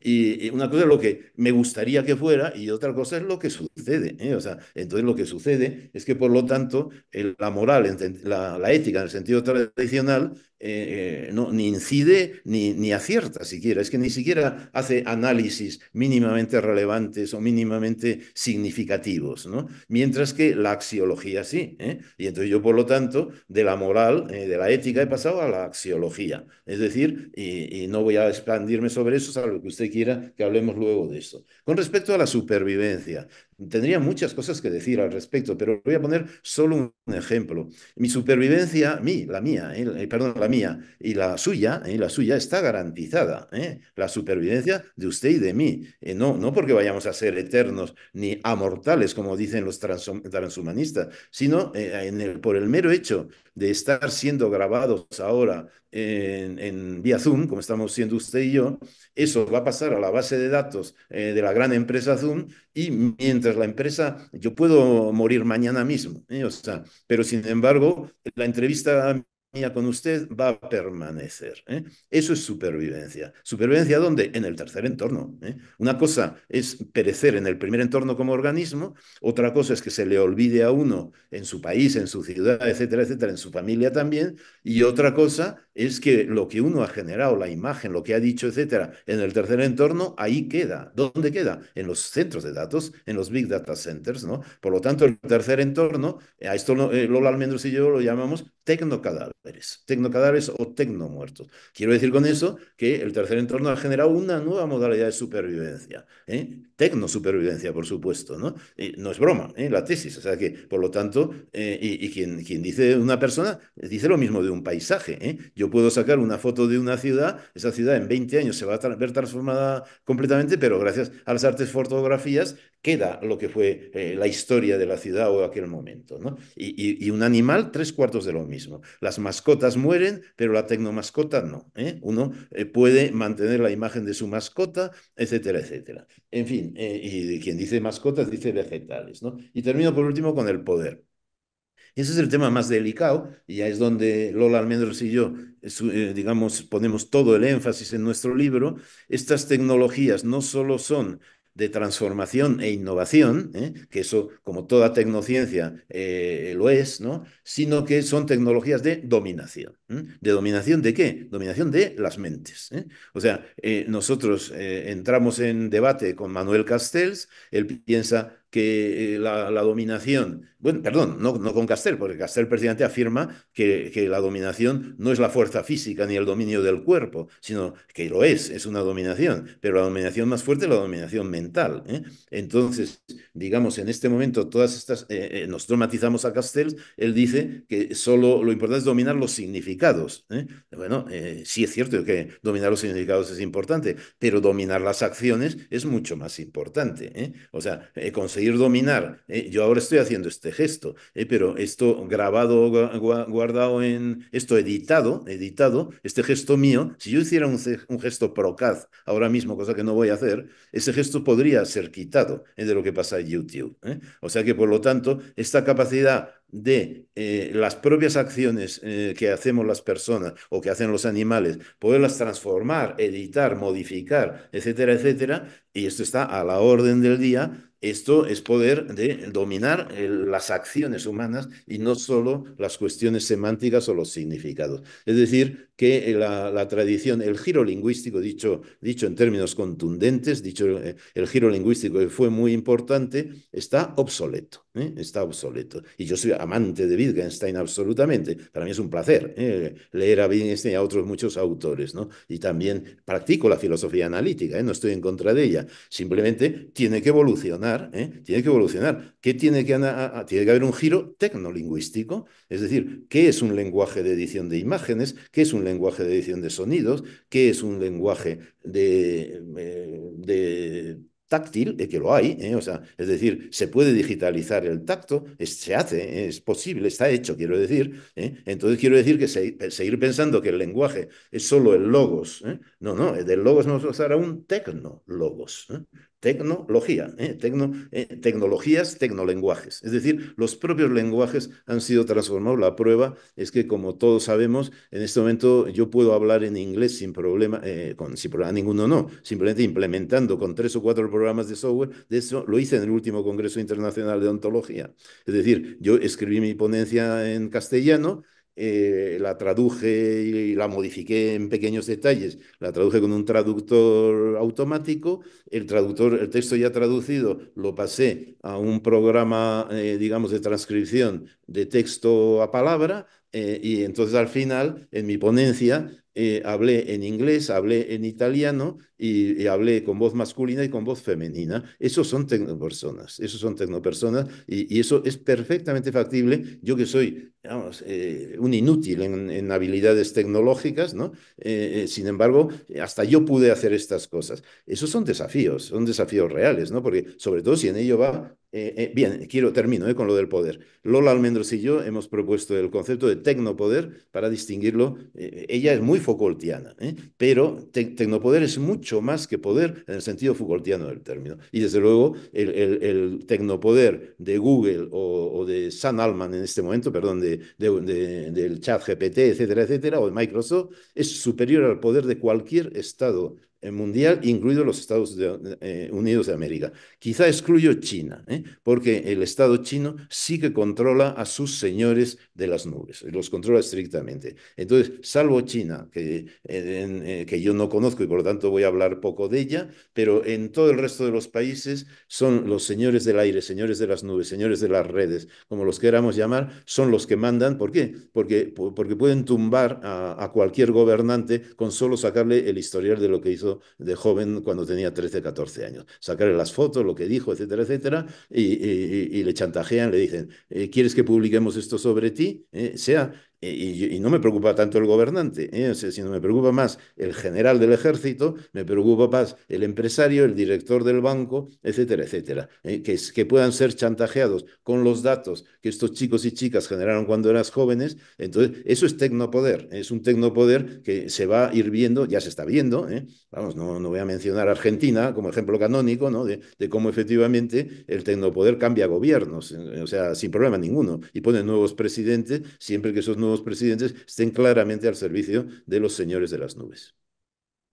y, una cosa es lo que me gustaría que fuera y otra cosa es lo que sucede. O sea, entonces, lo que sucede es que, por lo tanto, la moral, la ética en el sentido tradicional, eh, eh, no, ni incide ni, ni acierta siquiera, es que ni siquiera hace análisis mínimamente relevantes o mínimamente significativos, ¿no? mientras que la axiología sí. ¿eh? Y entonces yo, por lo tanto, de la moral, eh, de la ética, he pasado a la axiología. Es decir, y, no voy a expandirme sobre eso, salvo que usted quiera que hablemos luego de eso. Con respecto a la supervivencia, tendría muchas cosas que decir al respecto, pero voy a poner solo un ejemplo. Mi supervivencia, mí, la mía, perdón, la mía y la suya, y ¿eh? la suya está garantizada, ¿eh? la supervivencia de usted y de mí. Eh, no, no porque vayamos a ser eternos ni amortales, como dicen los transhumanistas, sino por el mero hecho de estar siendo grabados ahora en, vía Zoom, como estamos siendo usted y yo, eso va a pasar a la base de datos de la gran empresa Zoom y mientras la empresa, yo puedo morir mañana mismo, pero sin embargo, la entrevista con usted va a permanecer. ¿eh? Eso es supervivencia. ¿Supervivencia dónde? En el tercer entorno. ¿eh? Una cosa es perecer en el primer entorno como organismo, otra cosa es que se le olvide a uno en su país, en su ciudad, etcétera, etcétera, en su familia también, y otra cosa es que lo que uno ha generado, la imagen, lo que ha dicho, etcétera, en el tercer entorno, ahí queda. ¿Dónde queda? En los centros de datos, en los big data centers, ¿no? Por lo tanto, el tercer entorno, a esto Lola eh, Almendros y yo lo llamamos tecnocadáver cadáveres, tecnocadáveres o tecnomuertos. Quiero decir con eso que el tercer entorno ha generado una nueva modalidad de supervivencia, ¿eh? Tecno-supervivencia, por supuesto, ¿no? es broma, ¿eh? la tesis, o sea que, por lo tanto, eh, y, quien, dice una persona, dice lo mismo de un paisaje. Yo puedo sacar una foto de una ciudad, esa ciudad en 20 años se va a ver transformada completamente, pero gracias a las artes fotografías queda lo que fue eh, la historia de la ciudad o aquel momento. ¿no? Y, un animal, tres cuartos de lo mismo. Las mascotas mueren, pero la tecnomascota no. ¿eh? Uno eh, puede mantener la imagen de su mascota, etcétera, etcétera. En fin, y quien dice mascotas dice vegetales. ¿no? Y termino por último con el poder. Ese es el tema más delicado y ya es donde Lola Almendros y yo, digamos, ponemos todo el énfasis en nuestro libro. Estas tecnologías no solo son de transformación e innovación, ¿eh? que eso, como toda tecnociencia, eh, lo es, ¿no? sino que son tecnologías de dominación. ¿eh? ¿De dominación de qué? Dominación de las mentes. O sea, nosotros entramos en debate con Manuel Castells, él piensa que eh, la, dominación, bueno, perdón, no, no con Castel, porque Castel precisamente afirma que, la dominación no es la fuerza física ni el dominio del cuerpo, sino que lo es, es una dominación, pero la dominación más fuerte es la dominación mental. ¿eh? Entonces, digamos, en este momento todas estas, eh, nos traumatizamos a Castel, él dice que solo lo importante es dominar los significados. Bueno, sí es cierto que dominar los significados es importante, pero dominar las acciones es mucho más importante. O sea, conseguir ir dominar. Eh, yo ahora estoy haciendo este gesto, eh, pero esto grabado, guardado en, esto editado, editado, este gesto mío, si yo hiciera un, un, gesto procaz ahora mismo, cosa que no voy a hacer, ese gesto podría ser quitado eh, de lo que pasa en YouTube. O sea que, por lo tanto, esta capacidad de eh, las propias acciones eh, que hacemos las personas o que hacen los animales, poderlas transformar, editar, modificar, etcétera, etcétera, y esto está a la orden del día, esto es poder de dominar eh, las acciones humanas y no solo las cuestiones semánticas o los significados. Es decir, que eh, la, tradición, el giro lingüístico, dicho, dicho en términos contundentes, dicho eh, el giro lingüístico que fue muy importante, está obsoleto, ¿eh? está obsoleto. Y yo soy amante de Wittgenstein absolutamente, para mí es un placer leer a Wittgenstein y a otros muchos autores, ¿no? Y también practico la filosofía analítica, no estoy en contra de ella, simplemente tiene que evolucionar, tiene que evolucionar. ¿Qué tiene que, tiene que haber un giro tecnolingüístico? Es decir, ¿qué es un lenguaje de edición de imágenes? ¿Qué es un lenguaje de edición de sonidos, que es un lenguaje de, eh, táctil, eh, que lo hay, eh, es decir, se puede digitalizar el tacto, se hace, es posible, está hecho, quiero decir. Entonces quiero decir que seguir pensando que el lenguaje es solo el logos, no, no, del logos nos usará un tecno logos, Tecnología, ¿eh? Tecno, eh, tecnologías, tecnolenguajes. Es decir, los propios lenguajes han sido transformados. La prueba es que, como todos sabemos, en este momento yo puedo hablar en inglés sin problema, eh, con, sin problema ninguno, no. Simplemente implementando con tres o cuatro programas de software. De eso lo hice en el último Congreso Internacional de Ontología. Es decir, yo escribí mi ponencia en castellano eh, la traduje y la modifiqué en pequeños detalles, la traduje con un traductor automático, el traductor, el texto ya traducido, lo pasé a un programa, eh, digamos, de transcripción de texto a palabra, eh, y entonces al final, en mi ponencia, eh, hablé en inglés, hablé en italiano y, hablé con voz masculina y con voz femenina. Esos son tecnopersonas, esos son tecnopersonas y, eso es perfectamente factible. Yo que soy eh, un inútil en, habilidades tecnológicas, ¿no? Eh, sin embargo, hasta yo pude hacer estas cosas. Esos son desafíos, son desafíos reales, ¿no? Porque sobre todo si en ello va eh, eh, bien, quiero, termino eh, con lo del poder. Lola Almendros y yo hemos propuesto el concepto de tecnopoder para distinguirlo. ella es muy Foucaultiana, pero tecnopoder es mucho más que poder en el sentido Foucaultiano del término. Y desde luego, el, el, tecnopoder de Google o, de San Alman en este momento, perdón, de, del chat GPT, etcétera, etcétera, o de Microsoft, es superior al poder de cualquier Estado eh, mundial, incluido los Estados eh, Unidos de América. Quizá excluyo China, ¿eh? porque el Estado chino sí que controla a sus señores de las nubes, los controla estrictamente. Entonces, salvo China, que, que yo no conozco y por lo tanto voy a hablar poco de ella, pero en todo el resto de los países son los señores del aire, señores de las nubes, señores de las redes, como los queramos llamar, son los que mandan. ¿Por qué? Porque, porque pueden tumbar a cualquier gobernante con solo sacarle el historial de lo que hizo de joven cuando tenía 13, 14 años. Sacarle las fotos, lo que dijo, etcétera, etcétera, y, le chantajean, le dicen, eh, ¿quieres que publiquemos esto sobre ti? Eh, sea y, no me preocupa tanto el gobernante, ¿eh? sino me preocupa más el general del ejército, me preocupa más el empresario, el director del banco, etcétera, etcétera. ¿eh? Que, que puedan ser chantajeados con los datos que estos chicos y chicas generaron cuando eran jóvenes. Entonces, eso es tecnopoder, es un tecnopoder que se va a ir viendo, ya se está viendo. ¿eh? Vamos, no, no voy a mencionar Argentina como ejemplo canónico ¿no? de, de cómo efectivamente el tecnopoder cambia gobiernos, o sea, sin problema ninguno, y pone nuevos presidentes siempre que esos nuevos presidentes estén claramente al servicio de los señores de las nubes.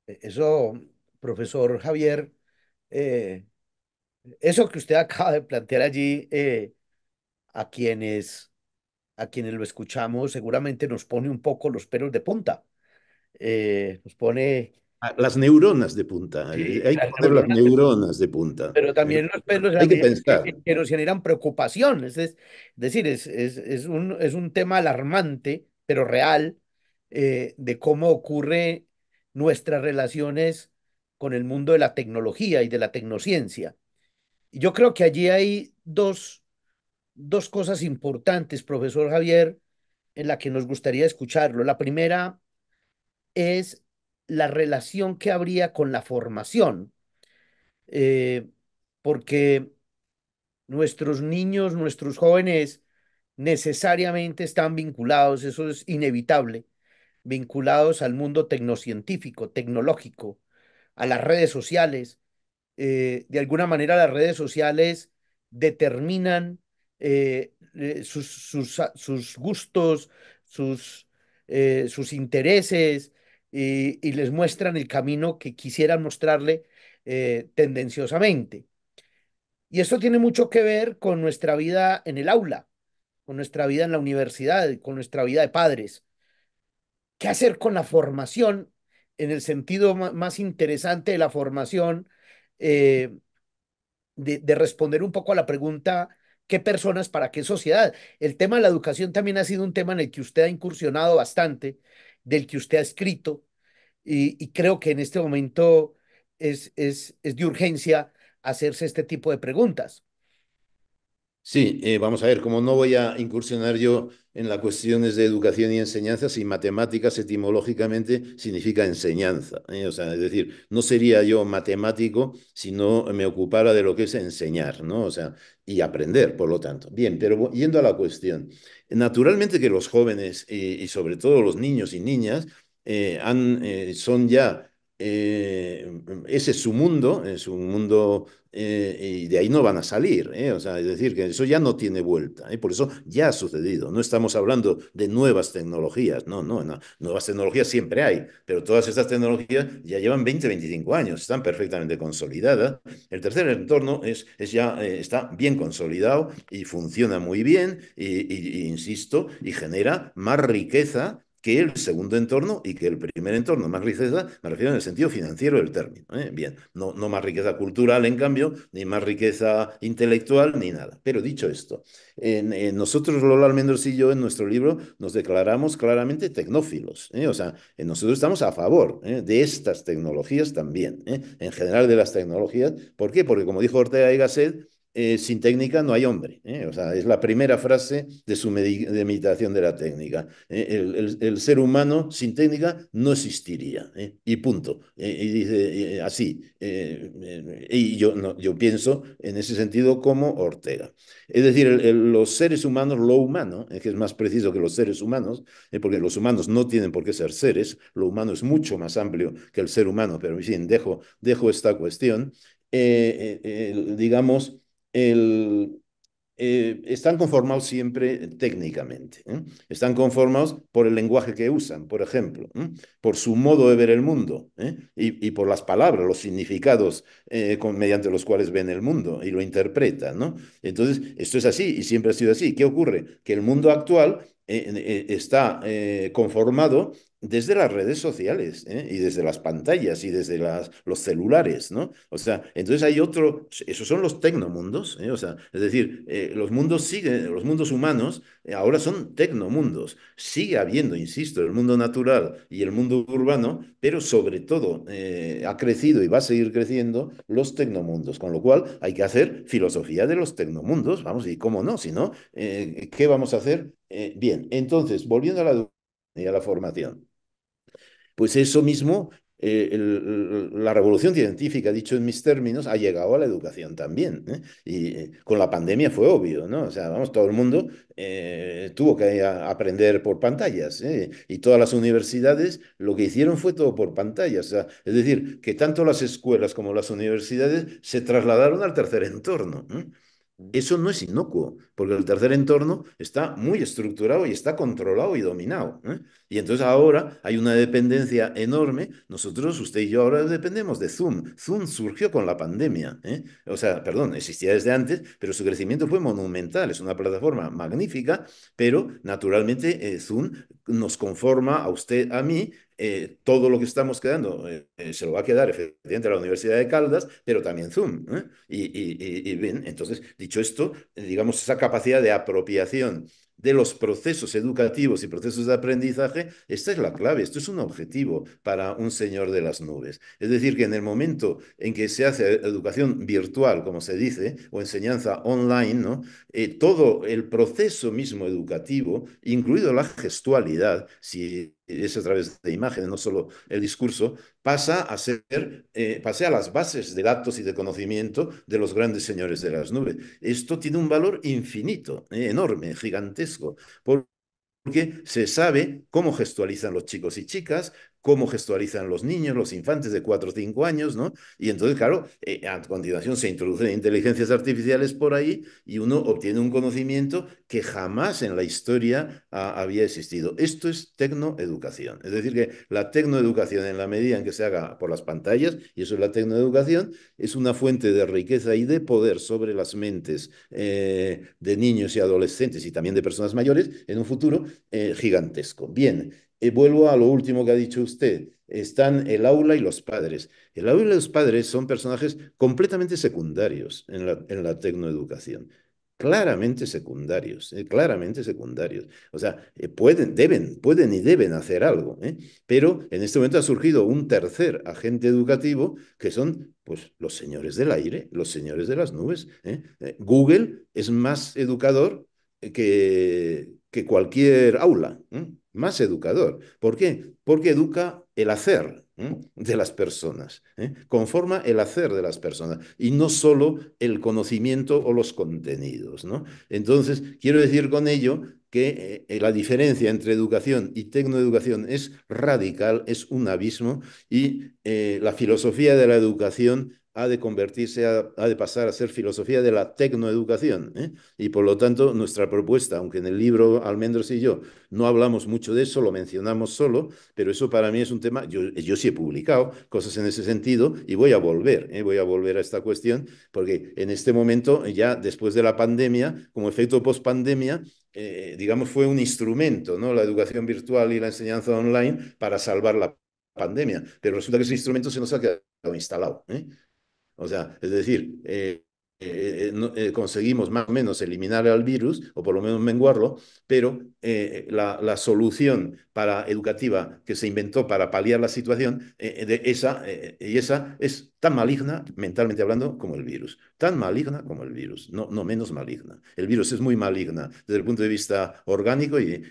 Eso, profesor Javier, eh, eso que usted acaba de plantear allí, eh, a quienes a quienes lo escuchamos, seguramente nos pone un poco los pelos de punta. Eh, nos pone Ah, las neuronas de punta. Eh, hay que poner las neuronas de punta. Pero también eh, los pelos hay que pensar. Que nos generan preocupación. Es, decir, es, un, es un tema alarmante, pero real, eh, de cómo ocurre nuestras relaciones con el mundo de la tecnología y de la tecnociencia. Yo creo que allí hay dos, dos cosas importantes, profesor Javier, en la que nos gustaría escucharlo. La primera es la relación que habría con la formación, eh, porque nuestros niños, nuestros jóvenes necesariamente están vinculados, eso es inevitable, vinculados al mundo tecnocientífico, tecnológico, a las redes sociales. Eh, de alguna manera las redes sociales determinan eh, sus, gustos, sus, sus intereses, y, les muestran el camino que quisieran mostrarle eh, tendenciosamente. Y esto tiene mucho que ver con nuestra vida en el aula, con nuestra vida en la universidad, con nuestra vida de padres. ¿Qué hacer con la formación en el sentido más interesante de la formación, eh, de, responder un poco a la pregunta, ¿qué personas para qué sociedad? El tema de la educación también ha sido un tema en el que usted ha incursionado bastante, del que usted ha escrito, y, creo que en este momento es, de urgencia hacerse este tipo de preguntas. Sí, eh, vamos a ver, como no voy a incursionar yo en las cuestiones de educación y enseñanza, si matemáticas etimológicamente significa enseñanza, ¿eh? o sea, es decir, no sería yo matemático si no me ocupara de lo que es enseñar, ¿no? O sea, y aprender, por lo tanto. Bien, pero yendo a la cuestión, naturalmente que los jóvenes eh, y sobre todo los niños y niñas eh, eh, son ya, eh, ese es su mundo, es un mundo, y de ahí no van a salir, o sea, es decir, que eso ya no tiene vuelta, por eso ya ha sucedido, no estamos hablando de nuevas tecnologías, no, no, nuevas tecnologías siempre hay, pero todas estas tecnologías ya llevan 20, 25 años, están perfectamente consolidadas, el tercer entorno es, es ya, está bien consolidado y funciona muy bien, y, insisto, y genera más riqueza que el segundo entorno y que el primer entorno. Más riqueza, me refiero en el sentido financiero del término. ¿eh? Bien, no, más riqueza cultural, en cambio, ni más riqueza intelectual, ni nada. Pero dicho esto, nosotros, Lola Almendros y yo, en nuestro libro, nos declaramos claramente tecnófilos. ¿eh? O sea, nosotros estamos a favor ¿eh? de estas tecnologías también, en general de las tecnologías. ¿Por qué? Porque, como dijo Ortega y Gasset, eh, sin técnica no hay hombre. ¿eh? O sea, es la primera frase de su meditación de la técnica. ¿eh? El, ser humano sin técnica no existiría. Y punto. y dice así. y yo, pienso en ese sentido como Ortega. Es decir, los seres humanos, lo humano, es que es más preciso que los seres humanos, porque los humanos no tienen por qué ser seres, lo humano es mucho más amplio que el ser humano, pero en dejo esta cuestión. digamos, eh, están conformados siempre técnicamente. ¿eh? Están conformados por el lenguaje que usan, por ejemplo, ¿eh? por su modo de ver el mundo y, por las palabras, los significados con, mediante los cuales ven el mundo y lo interpretan. Entonces, esto es así y siempre ha sido así. ¿Qué ocurre? Que el mundo actual está conformado desde las redes sociales ¿eh? y desde las pantallas y desde los celulares, ¿no? O sea, entonces hay otro, esos son los tecnomundos, ¿eh? o sea, es decir, eh, los mundos siguen, los mundos humanos ahora son tecnomundos. Sigue habiendo, insisto, el mundo natural y el mundo urbano, pero sobre todo ha crecido y va a seguir creciendo los tecnomundos, con lo cual hay que hacer filosofía de los tecnomundos, vamos, y cómo no, si no, ¿qué vamos a hacer? bien, entonces, volviendo a la educación y a la formación. Pues eso mismo, eh, la revolución científica, dicho en mis términos, ha llegado a la educación también. ¿eh? Y eh, con la pandemia fue obvio, ¿no? O sea, vamos, todo el mundo tuvo que aprender por pantallas. Y todas las universidades lo que hicieron fue todo por pantallas. O sea, es decir, que tanto las escuelas como las universidades se trasladaron al tercer entorno. Eso no es inocuo, porque el tercer entorno está muy estructurado y está controlado y dominado. ¿eh? Y entonces ahora hay una dependencia enorme. Nosotros, usted y yo, ahora dependemos de Zoom. Zoom surgió con la pandemia. ¿eh? O sea, perdón, existía desde antes, pero su crecimiento fue monumental. Es una plataforma magnífica, pero naturalmente eh, Zoom nos conforma a usted, a mí, eh, todo lo que estamos quedando eh, eh, se lo va a quedar efectivamente a la Universidad de Caldas, pero también Zoom. Y, bien, entonces, dicho esto, digamos, esa capacidad de apropiación de los procesos educativos y procesos de aprendizaje, esta es la clave, esto es un objetivo para un señor de las nubes. Es decir, que en el momento en que se hace educación virtual, como se dice, o enseñanza online, ¿no? todo el proceso mismo educativo, incluido la gestualidad, si es a través de imágenes, no solo el discurso, pasa a ser, eh, pase a las bases de datos y de conocimiento de los grandes señores de las nubes. Esto tiene un valor infinito, eh, enorme, gigantesco, porque se sabe cómo gestualizan los chicos y chicas, cómo gestualizan los niños, los infantes de 4 o 5 años, ¿no? Y entonces, claro, eh, a continuación se introducen inteligencias artificiales por ahí y uno obtiene un conocimiento que jamás en la historia había existido. Esto es tecnoeducación. Es decir, que la tecnoeducación, en la medida en que se haga por las pantallas, y eso es la tecnoeducación, es una fuente de riqueza y de poder sobre las mentes eh, de niños y adolescentes y también de personas mayores en un futuro eh, gigantesco. Bien. Y vuelvo a lo último que ha dicho usted. Están el aula y los padres. El aula y los padres son personajes completamente secundarios en la, en tecnoeducación. Claramente secundarios, eh, claramente secundarios. O sea, eh, pueden, deben, pueden y deben hacer algo. ¿eh? Pero en este momento ha surgido un tercer agente educativo que son pues, los señores del aire, los señores de las nubes. Google es más educador que cualquier aula más educador. ¿Por qué? Porque educa el hacer de las personas, ¿eh? conforma el hacer de las personas y no solo el conocimiento o los contenidos. ¿no? Entonces, quiero decir con ello que eh, eh, la diferencia entre educación y tecnoeducación es radical, es un abismo y la filosofía de la educación ha de convertirse, ha de pasar a ser filosofía de la tecnoeducación. ¿eh? Y por lo tanto, nuestra propuesta, aunque en el libro Almendros y yo no hablamos mucho de eso, lo mencionamos solo, pero eso para mí es un tema, yo, yo sí he publicado cosas en ese sentido y voy a volver, ¿eh? voy a volver a esta cuestión, porque en este momento, ya después de la pandemia, como efecto post-pandemia, eh, digamos, fue un instrumento, ¿no? La educación virtual y la enseñanza online para salvar la pandemia, pero resulta que ese instrumento se nos ha quedado instalado. ¿eh? O sea, es decir, eh, eh, eh, conseguimos más o menos eliminar al virus, o por lo menos menguarlo, pero la, la, solución para educativa que se inventó para paliar la situación, de esa, y esa es tan maligna, mentalmente hablando, como el virus. Tan maligna como el virus, no, no menos maligna. El virus es muy maligna desde el punto de vista orgánico y,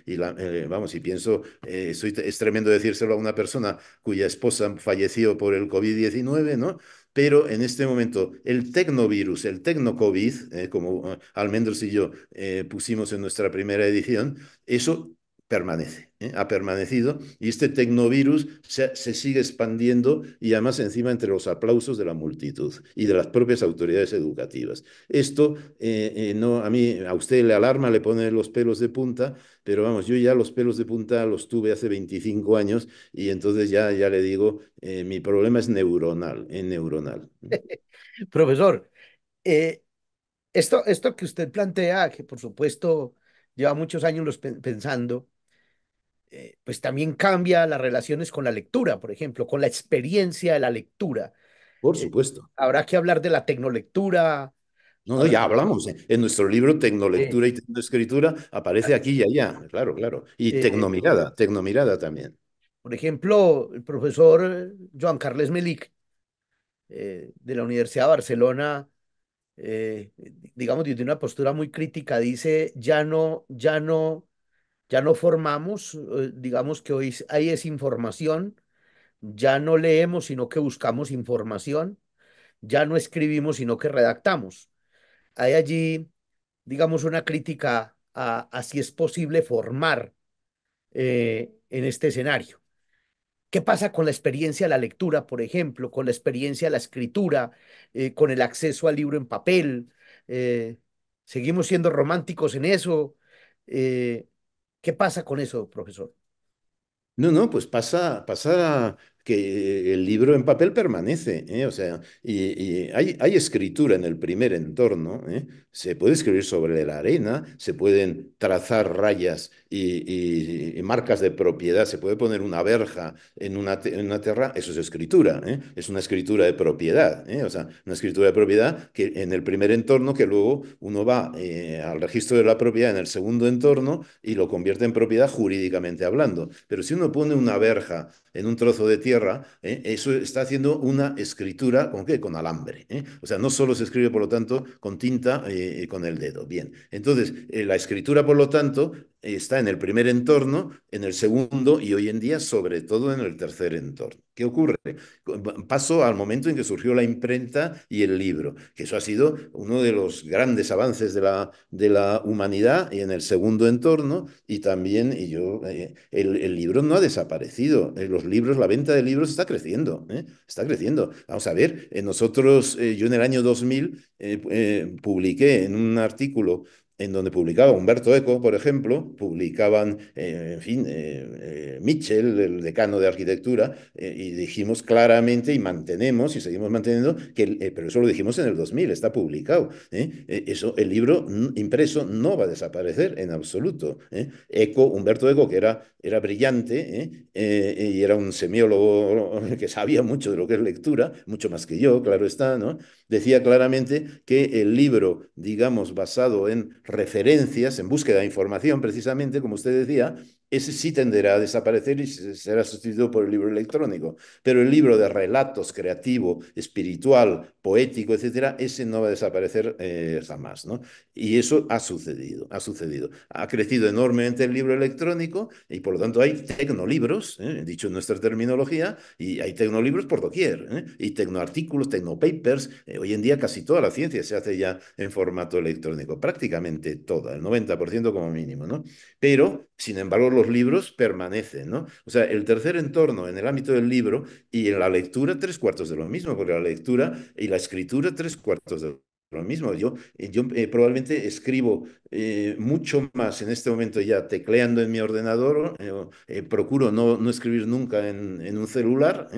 vamos, y pienso, es tremendo decírselo a una persona cuya esposa falleció por el COVID-19, ¿no? pero en este momento el tecnovirus, el tecnocovid, COVID, eh, como eh, Almendros y yo eh, pusimos en nuestra primera edición, eso permanece, ¿eh? ha permanecido y este tecnovirus se, sigue expandiendo y además encima entre los aplausos de la multitud y de las propias autoridades educativas. Esto eh, eh, no a mí a usted le alarma, le pone los pelos de punta, pero vamos, yo ya los pelos de punta los tuve hace 25 años y entonces ya ya le digo, mi problema es neuronal, es neuronal. Profesor, esto, esto que usted plantea, que por supuesto lleva muchos años pensando, eh, pues también cambia las relaciones con la lectura, por ejemplo, con la experiencia de la lectura. Por eh, supuesto. habrá que hablar de la tecnolectura. No, ya hablamos. ¿eh? En nuestro libro Tecnolectura y Tecnoescritura aparece aquí y allá, claro, claro. Y Tecnomirada, Tecnomirada también. Por ejemplo, el profesor Joan Carles Melik de la Universidad de Barcelona, digamos, tiene una postura muy crítica, dice, ya no, ya no ya no formamos, eh, digamos que hoy ahí es información, ya no leemos sino que buscamos información, ya no escribimos sino que redactamos. Hay allí, digamos, una crítica a, si es posible formar eh, en este escenario. ¿Qué pasa con la experiencia de la lectura, por ejemplo, con la experiencia de la escritura, eh, con el acceso al libro en papel? ¿Seguimos siendo románticos en eso? ¿Qué pasa con eso, profesor? No, no, pues pasa, pasa que el libro en papel permanece, ¿eh? o sea, y, hay, escritura en el primer entorno, ¿eh? se puede escribir sobre la arena, se pueden trazar rayas y, marcas de propiedad, se puede poner una verja en una, tierra, eso es escritura, ¿eh? es una escritura de propiedad, o sea, una escritura de propiedad que en el primer entorno que luego uno va al registro de la propiedad en el segundo entorno y lo convierte en propiedad jurídicamente hablando, pero si uno pone una verja en un trozo de tierra, ¿eh? eso está haciendo una escritura con qué? Con alambre. ¿eh? O sea, no solo se escribe, por lo tanto, con tinta y eh, con el dedo. Bien, entonces, la escritura, por lo tanto, está en el primer entorno, en el segundo y hoy en día sobre todo en el tercer entorno. ¿Qué ocurre? Paso al momento en que surgió la imprenta y el libro, que eso ha sido uno de los grandes avances de la, de la humanidad y en el segundo entorno y también y yo, eh, el, libro no ha desaparecido, eh, los libros, la venta de libros está creciendo, ¿eh? está creciendo. Vamos a ver, nosotros, yo en el año 2000 publiqué en un artículo en donde publicaba Humberto Eco, por ejemplo, publicaban, eh, en fin, eh, eh, Mitchell, el decano de arquitectura, y dijimos claramente y mantenemos y seguimos manteniendo que, pero eso lo dijimos en el 2000, está publicado. Eso, el libro impreso no va a desaparecer en absoluto. Eco, Humberto Eco, que era, era brillante y era un semiólogo que sabía mucho de lo que es lectura, mucho más que yo, claro está, ¿no? decía claramente que el libro, digamos, basado en referencias, en búsqueda de información precisamente, como usted decía, ese sí tenderá a desaparecer y será sustituido por el libro electrónico. Pero el libro de relatos creativo, espiritual, poético, etcétera, ese no va a desaparecer eh, jamás, ¿no? Y eso ha sucedido, ha sucedido. Ha crecido enormemente el libro electrónico y por lo tanto hay tecnolibros, ¿eh? dicho en nuestra terminología, y hay tecnolibros por doquier, ¿eh? y tecnoartículos, tecnopapers. hoy en día casi toda la ciencia se hace ya en formato electrónico, prácticamente toda, el 90% como mínimo, ¿no? Pero, sin embargo, los libros permanecen, ¿no? O sea, el tercer entorno en el ámbito del libro y en la lectura, tres cuartos de lo mismo, porque la lectura y la escritura, tres cuartos de lo lo mismo, yo, eh, yo eh, probablemente escribo eh, mucho más en este momento ya tecleando en mi ordenador, procuro no, escribir nunca en, un celular,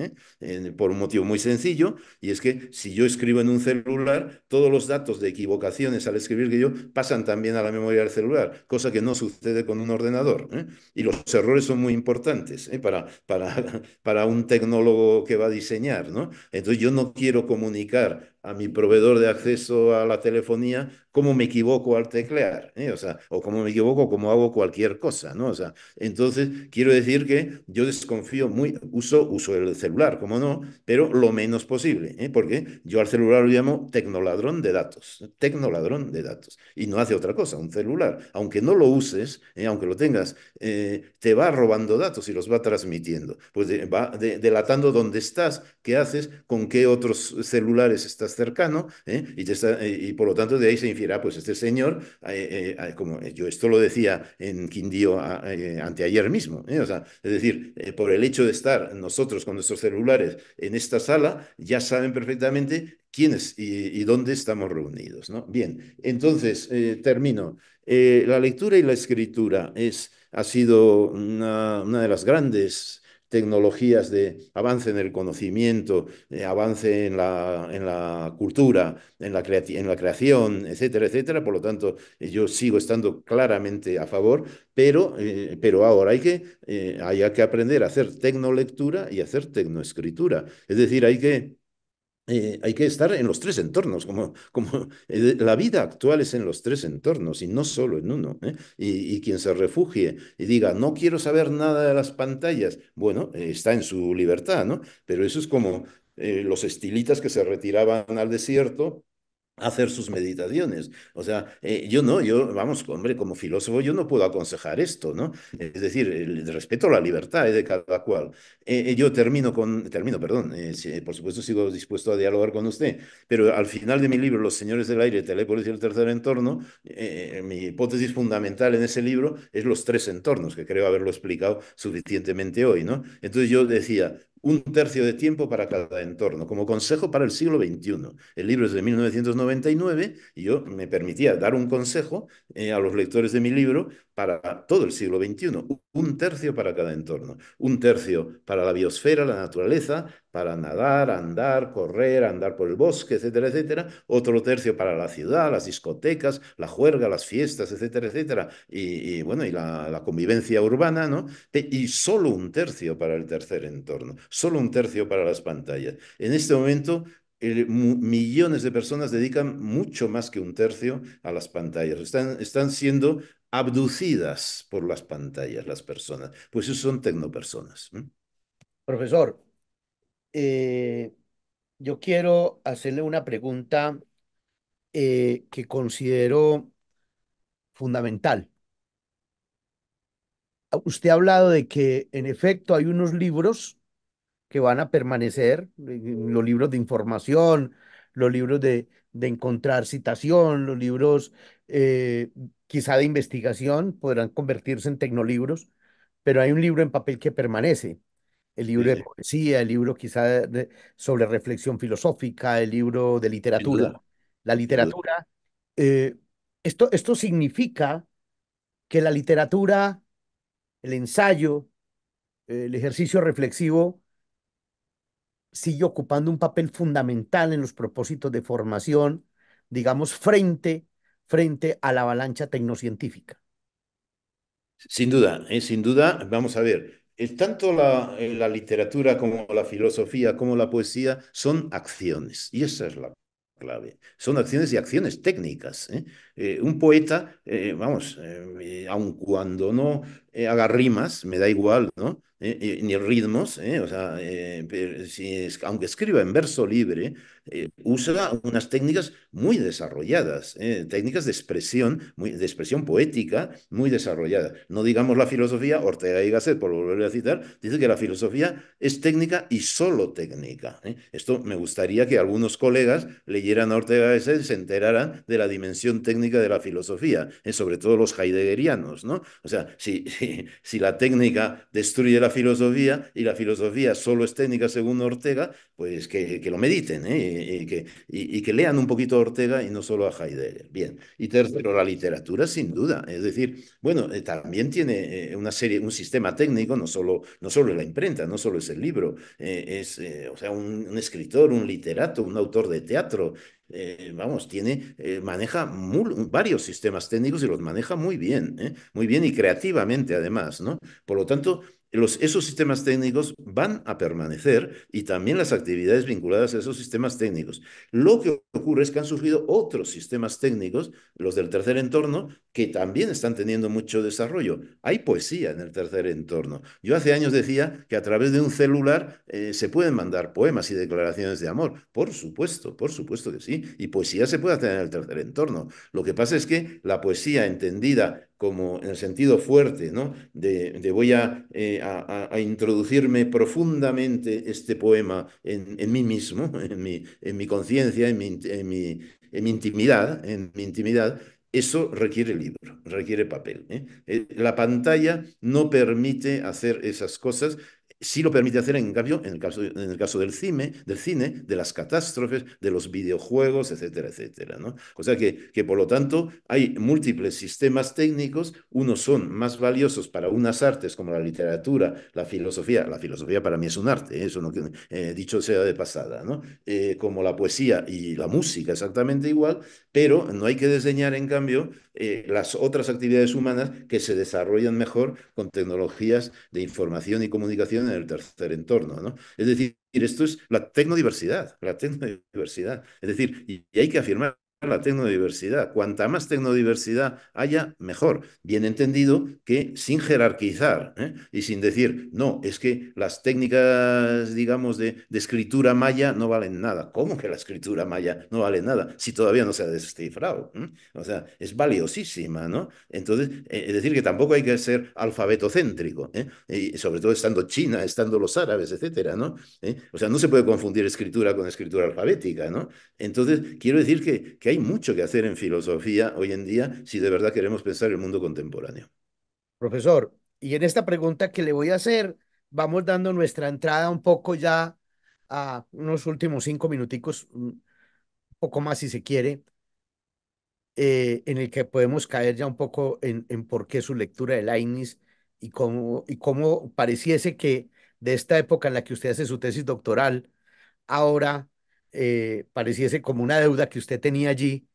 por un motivo muy sencillo, y es que si yo escribo en un celular, todos los datos de equivocaciones al escribir que yo pasan también a la memoria del celular, cosa que no sucede con un ordenador. Y los errores son muy importantes para, para, para un tecnólogo que va a diseñar. ¿no? Entonces yo no quiero comunicar a mi proveedor de acceso a la telefonía cómo me equivoco al teclear, ¿Eh? o sea, o cómo me equivoco, cómo hago cualquier cosa, ¿no? O sea, entonces quiero decir que yo desconfío muy, uso, uso el celular, como no, pero lo menos posible, ¿eh? porque yo al celular lo llamo tecnoladrón de datos, tecnoladrón de datos, y no hace otra cosa, un celular, aunque no lo uses, ¿eh? aunque lo tengas, eh, te va robando datos y los va transmitiendo, pues va delatando dónde estás, qué haces, con qué otros celulares estás cercano, y, y por lo tanto de ahí se pues este señor, eh, eh, eh, como yo esto lo decía en Quindío ah, anteayer mismo, es decir, por el hecho de estar nosotros con nuestros celulares en esta sala, ya saben perfectamente quiénes y, dónde estamos reunidos. ¿no? Bien, entonces termino. la lectura y la escritura es, ha sido una de las grandes tecnologías de avance en el conocimiento, eh, avance en la, en la cultura, en la, en la creación, etcétera, etcétera. Por lo tanto, eh, yo sigo estando claramente a favor, pero, eh, pero ahora hay que, hay que aprender a hacer tecnolectura y hacer tecnoescritura. Es decir, hay que eh, hay que estar en los tres entornos, como, eh, la vida actual es en los tres entornos y no solo en uno. ¿eh? Y, y, quien se refugie y diga, no quiero saber nada de las pantallas, bueno, está en su libertad, ¿no? Pero eso es como los estilitas que se retiraban al desierto hacer sus meditaciones. O sea, eh, yo no, yo, vamos, hombre, como filósofo yo no puedo aconsejar esto, ¿no? Es decir, respeto a la libertad de cada cual. Eh, eh, yo termino con, termino, perdón, por supuesto sigo dispuesto a dialogar con usted, pero al final de mi libro, Los Señores del Aire, Telepolis y el Tercer Entorno, mi hipótesis fundamental en ese libro es los tres entornos, que creo haberlo explicado suficientemente hoy, ¿no? Entonces yo decía, un tercio de tiempo para cada entorno, como consejo para el siglo XXI. El libro es de 1999 y yo me permitía dar un consejo eh, a los lectores de mi libro para todo el siglo XXI, un tercio para cada entorno, un tercio para la biosfera, la naturaleza, para nadar, andar, correr, andar por el bosque, etcétera, etcétera, otro tercio para la ciudad, las discotecas, la juerga, las fiestas, etcétera, etcétera, y, bueno, y la, convivencia urbana, ¿no? Eh, y solo un tercio para el tercer entorno, solo un tercio para las pantallas. En este momento millones de personas dedican mucho más que un tercio a las pantallas. Están, están siendo abducidas por las pantallas las personas. Pues eso son tecnopersonas. Profesor, eh, yo quiero hacerle una pregunta eh, que considero fundamental. Usted ha hablado de que en efecto hay unos libros que van a permanecer, eh, los libros de información, los libros de, de encontrar citación, los libros eh, quizá de investigación, podrán convertirse en tecnolibros, pero hay un libro en papel que permanece. El libro de poesía, el libro quizá sobre reflexión filosófica, el libro de literatura. La literatura, eh, esto, esto significa que la literatura, el ensayo, el ejercicio reflexivo sigue ocupando un papel fundamental en los propósitos de formación, digamos, frente frente a la avalancha tecnocientífica. Sin duda, ¿eh? sin duda, vamos a ver, tanto eh, la, literatura como la filosofía como la poesía son acciones, y esa es la clave. Son acciones y acciones técnicas. ¿eh? un poeta, vamos, aun cuando no eh, haga rimas, me da igual, ¿no? Eh, eh, ni ritmos, o sea, aunque escriba en verso libre, usa unas técnicas muy desarrolladas, técnicas de expresión, de expresión poética muy desarrolladas. No digamos la filosofía, Ortega y Gasset, por volver a citar, dice que la filosofía es técnica y solo técnica. Esto me gustaría que algunos colegas leyeran a Ortega y Gasset y se enteraran de la dimensión técnica de la filosofía, sobre todo los heideggerianos, ¿no? O sea, si si, la técnica destruye la filosofía y la filosofía solo es técnica según Ortega, pues que, lo mediten ¿eh? y, que, y, que lean un poquito a Ortega y no solo a Heidegger. Bien. Y tercero, la literatura, sin duda. Es decir, bueno, eh, también tiene eh, una serie, un sistema técnico, no solo, no solo la imprenta, no solo es el libro, es, o sea, un escritor, un literato, un autor de teatro, eh, vamos, tiene, eh, maneja varios sistemas técnicos y los maneja muy bien, ¿eh? muy bien y creativamente además, ¿no? Por lo tanto, esos sistemas técnicos van a permanecer y también las actividades vinculadas a esos sistemas técnicos. Lo que ocurre es que han surgido otros sistemas técnicos, los del tercer entorno, que también están teniendo mucho desarrollo. Hay poesía en el tercer entorno. Yo hace años decía que a través de un celular eh, se pueden mandar poemas y declaraciones de amor. Por supuesto, por supuesto que sí. Y poesía se puede hacer en el tercer entorno. Lo que pasa es que la poesía entendida como en el sentido fuerte, de, voy eh, a, introducirme profundamente este poema en, mí mismo, en mi, conciencia, en mi, intimidad, en mi intimidad, eso requiere libro, requiere papel. ¿eh? Eh, la pantalla no permite hacer esas cosas Sí lo permite hacer, en cambio, en el caso, en el caso del, cine, del cine, de las catástrofes, de los videojuegos, etcétera, etcétera. ¿no? O sea que, que, por lo tanto, hay múltiples sistemas técnicos, unos son más valiosos para unas artes como la literatura, la filosofía, la filosofía para mí es un arte, ¿eh? eso no, he eh, dicho sea de pasada, ¿no? Eh, como la poesía y la música, exactamente igual, pero no hay que desdeñar, en cambio, las otras actividades humanas que se desarrollan mejor con tecnologías de información y comunicación en el tercer entorno, ¿no? Es decir, esto es la tecnodiversidad, la tecnodiversidad. Es decir, y hay que afirmar la tecnodiversidad. Cuanta más tecnodiversidad haya, mejor. Bien entendido que sin jerarquizar ¿eh? y sin decir, no, es que las técnicas, digamos, de, escritura maya no valen nada. ¿Cómo que la escritura maya no vale nada si todavía no se ha descifrado? ¿eh? O sea, es valiosísima, ¿no? Entonces, e, es decir, que tampoco hay que ser alfabetocéntrico, ¿eh? y sobre todo estando China, estando los árabes, etcétera, ¿no? O sea, no se puede confundir escritura con escritura alfabética, ¿no? Entonces, quiero decir que hay mucho que hacer en filosofía hoy en día si de verdad queremos pensar el mundo contemporáneo. Profesor, y en esta pregunta que le voy a hacer, vamos dando nuestra entrada un poco ya a unos últimos cinco minuticos, un poco más si se quiere, eh, en el que podemos caer ya un poco en, en por qué su lectura de Leibniz y cómo, y cómo pareciese que de esta época en la que usted hace su tesis doctoral, ahora eh, pareciese como una deuda que usted tenía allí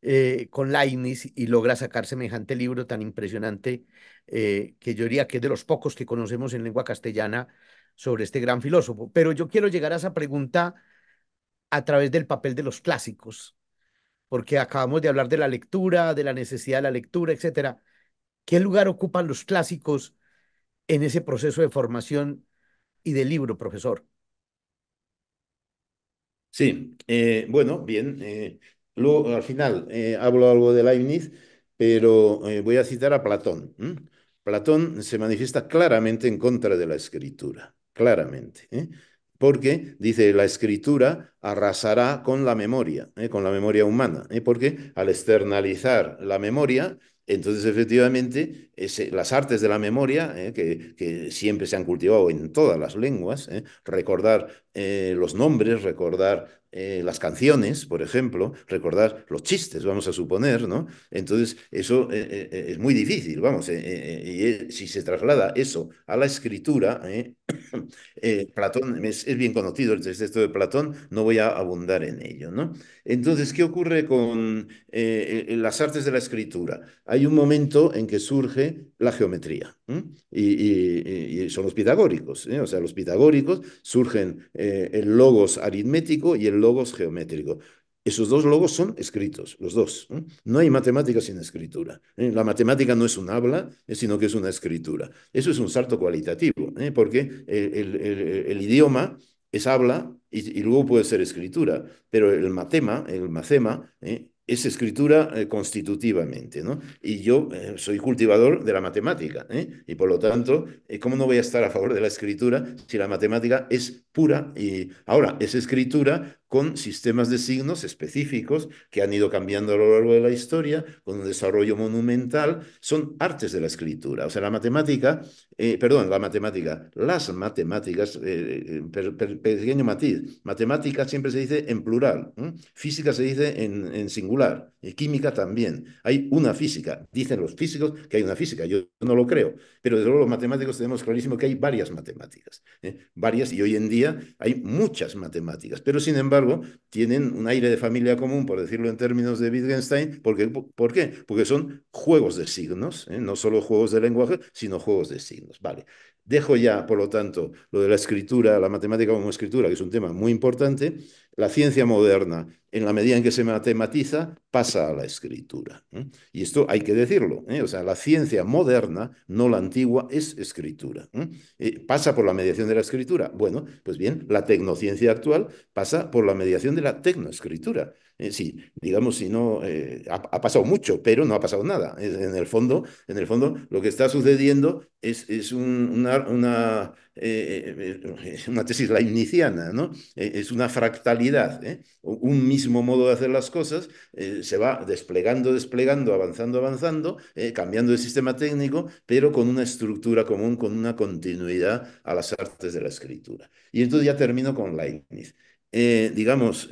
eh, con Leibniz y logra sacar semejante libro tan impresionante eh, que yo diría que es de los pocos que conocemos en lengua castellana sobre este gran filósofo. Pero yo quiero llegar a esa pregunta a través del papel de los clásicos, porque acabamos de hablar de la lectura, de la necesidad de la lectura, etcétera. ¿Qué lugar ocupan los clásicos en ese proceso de formación y de libro, profesor? Sí, eh, bueno, bien. Eh, luego, al final, eh, hablo algo de Leibniz, pero voy a citar a Platón. Platón se manifiesta claramente en contra de la escritura, claramente, porque dice la escritura arrasará con la memoria, con la memoria humana, porque al externalizar la memoria entonces, efectivamente, las artes de la memoria, eh, que, siempre se han cultivado en todas las lenguas, eh, recordar eh, los nombres, recordar eh, las canciones, por ejemplo, recordar los chistes, vamos a suponer, ¿no? Entonces, eso eh, eh, es muy difícil, vamos, y si se traslada eso a la escritura, Platón, es, bien conocido el texto de Platón, no voy a abundar en ello, ¿no? Entonces, ¿qué ocurre con las artes de la escritura? Hay un momento en que surge la geometría. Y, son los pitagóricos. ¿eh? O sea, los pitagóricos surgen el eh, logos aritmético y el logos geométrico. Esos dos logos son escritos, los dos. ¿eh? No hay matemática sin escritura. La matemática no es un habla, sino que es una escritura. Eso es un salto cualitativo, porque el, idioma es habla y, luego puede ser escritura, pero el matema, el macema, es escritura eh, constitutivamente, ¿no? Y yo eh, soy cultivador de la matemática, ¿eh? Y por lo tanto, ¿cómo no voy a estar a favor de la escritura si la matemática es pura? Y ahora, es escritura con sistemas de signos específicos que han ido cambiando a lo largo de la historia, con un desarrollo monumental, son artes de la escritura. O sea, la matemática, eh, perdón, la matemática, las matemáticas, eh, eh, pequeño matiz, matemática siempre se dice en plural, física se dice en, singular, y química también. Hay una física, dicen los físicos que hay una física, yo no lo creo, pero desde luego los matemáticos tenemos clarísimo que hay varias matemáticas, varias, y hoy en día hay muchas matemáticas, pero sin embargo, tienen un aire de familia común, por decirlo en términos de Wittgenstein, ¿por qué? Porque son juegos de signos, ¿eh? no solo juegos de lenguaje, sino juegos de signos. Vale. Dejo ya, por lo tanto, lo de la escritura, la matemática como escritura, que es un tema muy importante, la ciencia moderna, en la medida en que se matematiza, pasa a la escritura. Y esto hay que decirlo. ¿eh? O sea, la ciencia moderna, no la antigua, es escritura. ¿eh? Eh, ¿Pasa por la mediación de la escritura? Bueno, pues bien, la tecnociencia actual pasa por la mediación de la tecnoescritura. Eh, sí, digamos, si no, eh, ha, pasado mucho, pero no ha pasado nada. en, el fondo, en el fondo, lo que está sucediendo es, una, una, eh, una, tesis leibniziana, ¿no? es una fractalidad. Un mismo modo de hacer las cosas se va desplegando, desplegando, avanzando, avanzando, cambiando el sistema técnico, pero con una estructura común, con una continuidad a las artes de la escritura. Y entonces ya termino con Leibniz. digamos,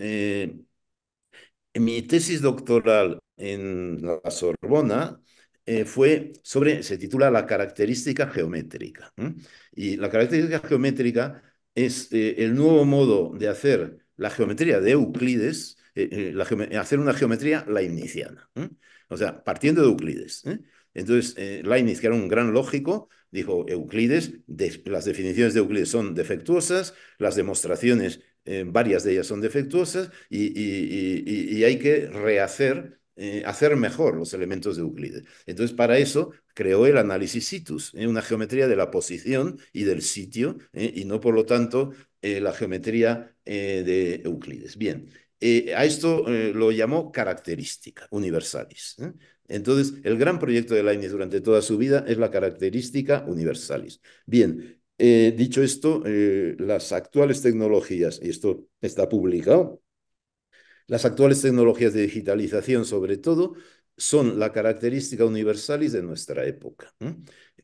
mi tesis doctoral en la Sorbona eh, fue sobre, se titula La característica geométrica. Y la característica geométrica es eh, el nuevo modo de hacer la geometría de Euclides, eh, hacer una geometría leibniziana. O sea, partiendo de Euclides. Entonces, eh, que era un gran lógico, dijo, Euclides, las definiciones de Euclides son defectuosas, las demostraciones eh, varias de ellas son defectuosas y, hay que rehacer eh, hacer mejor los elementos de Euclides. Entonces, para eso creó el análisis situs, eh, una geometría de la posición y del sitio, y no por lo tanto la geometría de Euclides. Bien, a esto lo llamó característica universalis. Entonces, el gran proyecto de Leibniz durante toda su vida es la característica universalis. Bien, eh, dicho esto, eh, las actuales tecnologías, y esto está publicado, las actuales tecnologías de digitalización sobre todo son la característica universal de nuestra época.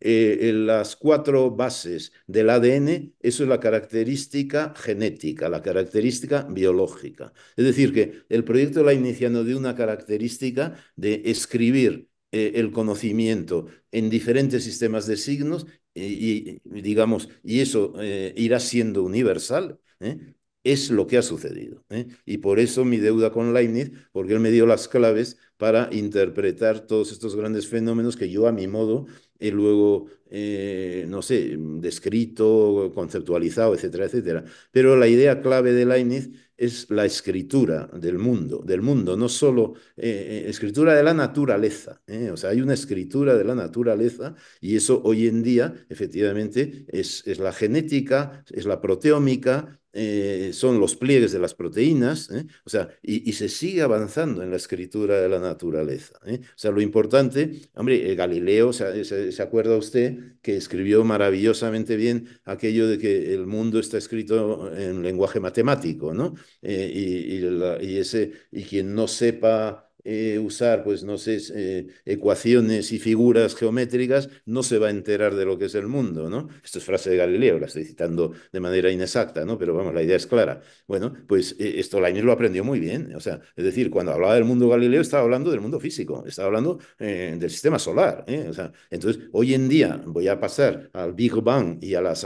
Eh, en las cuatro bases del ADN, eso es la característica genética, la característica biológica. Es decir, que el proyecto la iniciando de una característica de escribir el conocimiento en diferentes sistemas de signos y, digamos, y eso eh, irá siendo universal, ¿eh? es lo que ha sucedido. ¿eh? Y por eso mi deuda con Leibniz, porque él me dio las claves para interpretar todos estos grandes fenómenos que yo a mi modo y luego, eh, no sé, mm, descrito, conceptualizado, etcétera, etcétera. Pero la idea clave de Leibniz es la escritura del mundo, del mundo, no solo eh, eh, escritura de la naturaleza, o sea, hay una escritura de la naturaleza y eso hoy en día efectivamente es, es la genética, es la proteómica, eh, son los pliegues de las proteínas, ¿eh? o sea, y, se sigue avanzando en la escritura de la naturaleza. ¿eh? O sea, lo importante, hombre, Galileo, ¿se, acuerda usted que escribió maravillosamente bien aquello de que el mundo está escrito en lenguaje matemático, ¿no? Y, ese, y quien no sepa eh, usar, pues no sé, eh, ecuaciones y figuras geométricas, no se va a enterar de lo que es el mundo, ¿no? Esto es frase de Galileo, la estoy citando de manera inexacta, ¿no? Pero vamos, la idea es clara. Bueno, pues eh, esto Lainez lo aprendió muy bien, o sea, es decir, cuando hablaba del mundo Galileo estaba hablando del mundo físico, estaba hablando del sistema solar, o sea, entonces hoy en día voy a pasar al Big Bang y a, las,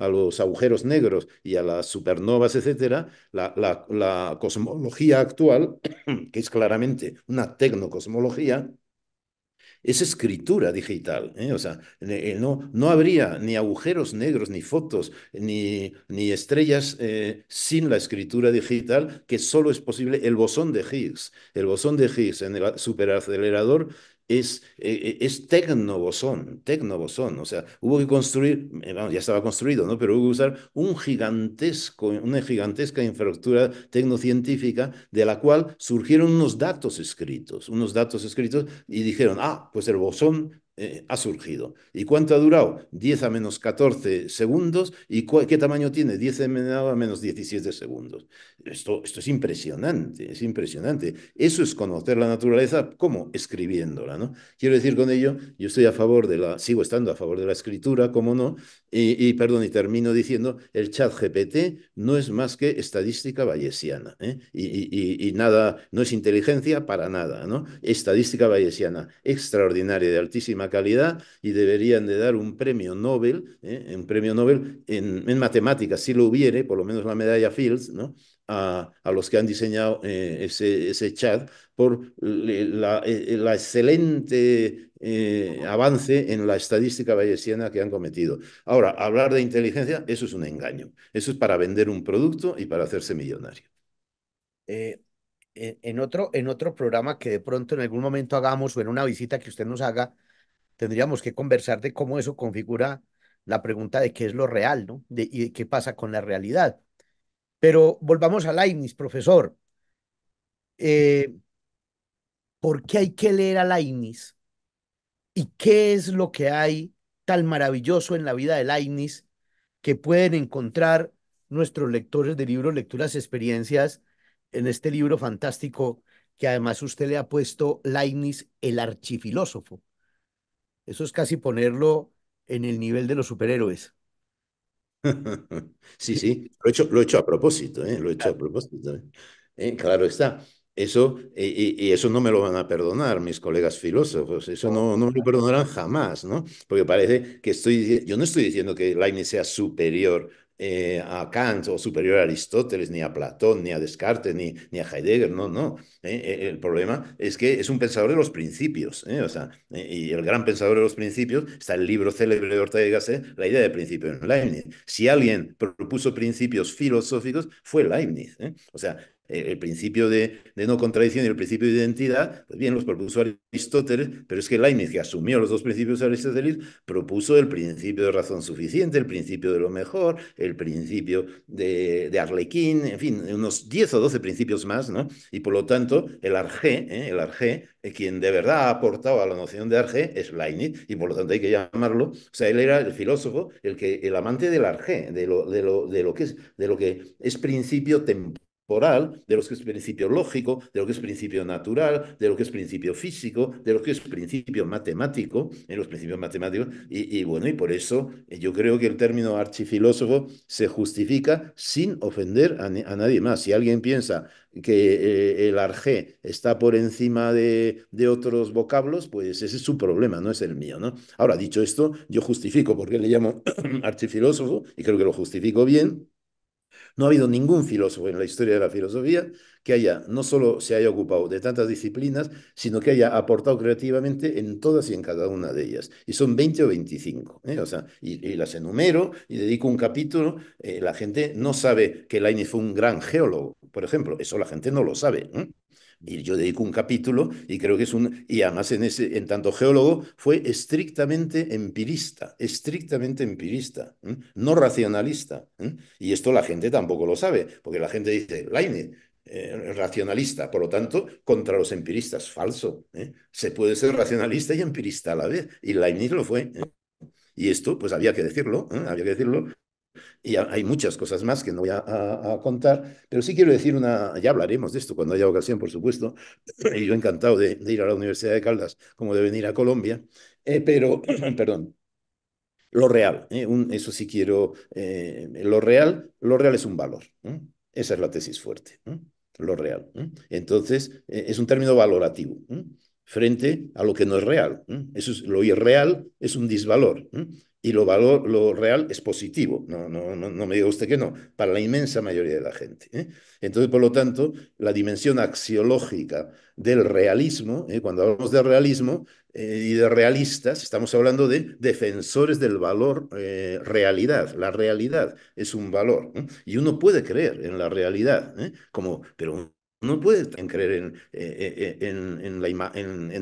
los agujeros negros y a las supernovas, etcétera, la cosmología actual, que es claramente una tecnocosmología, es escritura digital. ¿eh? O sea, no, no habría ni agujeros negros, ni fotos, ni, ni estrellas eh, sin la escritura digital, que solo es posible el bosón de Higgs. El bosón de Higgs en el superacelerador es, e, e, es tecnobosón, tecnobosón, o sea, hubo que construir, eh, ya estaba construido, ¿no? Pero hubo que usar un gigantesco, una gigantesca infraestructura tecnocientífica de la cual surgieron unos datos escritos, unos datos escritos y dijeron, ah, pues el bosón eh, ha surgido. ¿Y cuánto ha durado? 10 a menos 14 segundos. ¿Y qué tamaño tiene? 10 a menos 17 segundos. Esto, esto es impresionante, es impresionante. Eso es conocer la naturaleza como escribiéndola, ¿no? Quiero decir con ello, yo estoy a favor de la, sigo estando a favor de la escritura, como no, y, perdón, y termino diciendo, el chat GPT no es más que estadística bayesiana, ¿eh? y, nada, no es inteligencia para nada, ¿no? Estadística bayesiana extraordinaria de altísima calidad y deberían de dar un premio Nobel, ¿eh? un premio Nobel en, matemáticas, si lo hubiere, por lo menos la medalla Fields, ¿no? A, los que han diseñado eh, ese, ese, chat por eh, la, excelente avance en la estadística bayesiana que han cometido. Ahora, hablar de inteligencia, eso es un engaño. Eso es para vender un producto y para hacerse millonario. otro, en otro programa que de pronto en algún momento hagamos o en una visita que usted nos haga, tendríamos que conversar de cómo eso configura la pregunta de qué es lo real, ¿no? y qué pasa con la realidad. Pero volvamos a Leibniz, profesor. Eh, ¿Por qué hay que leer a Leibniz? ¿Y qué es lo que hay tan maravilloso en la vida de Leibniz que pueden encontrar nuestros lectores de libros, lecturas, experiencias en este libro fantástico que además usted le ha puesto Leibniz, el archifilósofo? Eso es casi ponerlo en el nivel de los superhéroes. Sí, sí, lo he hecho, lo he hecho a propósito, ¿eh? lo he hecho a propósito. ¿eh? Eh, claro está. Eso, y, eso no me lo van a perdonar mis colegas filósofos, eso no, no me lo perdonarán jamás, ¿no? Porque parece que estoy, yo no estoy diciendo que Leibniz sea superior eh, a Kant o superior a Aristóteles, ni a Platón, ni a Descartes, ni, ni a Heidegger, no, no. Eh, eh, el problema es que es un pensador de los principios, o sea, y el gran pensador de los principios está el libro célebre de Ortega La idea de principio en Leibniz. Si alguien propuso principios filosóficos, fue Leibniz. O sea, eh, el principio de, no contradicción y el principio de identidad, pues bien, los propuso Aristóteles, pero es que Leibniz, que asumió los dos principios aristotélicos, propuso el principio de razón suficiente, el principio de lo mejor, el principio de, de Arlequín, en fin, unos 10 o 12 principios más, ¿no? Y por lo tanto, el Arge, ¿eh? el Argé, eh, quien de verdad ha aportado a la noción de Arge es Leibniz, y por lo tanto hay que llamarlo, o sea, él era el filósofo, el, que, el amante del Arge, de lo, de lo, de lo, que, es, de lo que es principio temporal de lo que es principio lógico, de lo que es principio natural, de lo que es principio físico, de lo que es principio matemático, en los principios matemáticos, y, bueno, y por eso eh, yo creo que el término archifilósofo se justifica sin ofender a, nadie más. Si alguien piensa que eh, el arjé está por encima de, otros vocablos, pues ese es su problema, no es el mío, ¿no? Ahora, dicho esto, yo justifico porque le llamo archifilósofo, y creo que lo justifico bien, no ha habido ningún filósofo en la historia de la filosofía que haya, no solo se haya ocupado de tantas disciplinas, sino que haya aportado creativamente en todas y en cada una de ellas. Y son 20 o 25. ¿eh? O sea, y, las enumero y dedico un capítulo. Eh, la gente no sabe que Leibniz fue un gran geólogo, por ejemplo. Eso la gente no lo sabe. ¿eh? Y yo dedico un capítulo y creo que es un, y además en, ese, en tanto geólogo, fue estrictamente empirista, estrictamente empirista, no racionalista. Y esto la gente tampoco lo sabe, porque la gente dice, Leibniz, eh, racionalista, por lo tanto, contra los empiristas, falso. ¿eh? Se puede ser racionalista y empirista a la vez, y Leibniz lo fue. ¿eh? Y esto, pues había que decirlo, había que decirlo, y hay muchas cosas más que no voy a, contar, pero sí quiero decir una, ya hablaremos de esto cuando haya ocasión, por supuesto, y yo encantado de, ir a la Universidad de Caldas como de venir a Colombia, eh, pero, perdón, lo real, eh, eso sí quiero, eh, lo real, lo real es un valor, esa es la tesis fuerte, lo real. Entonces, es un término valorativo frente a lo que no es real. Eso lo irreal es un disvalor y lo, valor, lo real es positivo, no, no, no, no, me diga usted que no, para la inmensa mayoría de la gente. ¿eh? Entonces, por lo tanto, la dimensión axiológica del realismo, ¿eh? cuando hablamos de realismo eh, y de realistas, estamos hablando de defensores del valor realidad. La realidad es un valor y uno puede creer en la realidad, como, pero no puede creer en,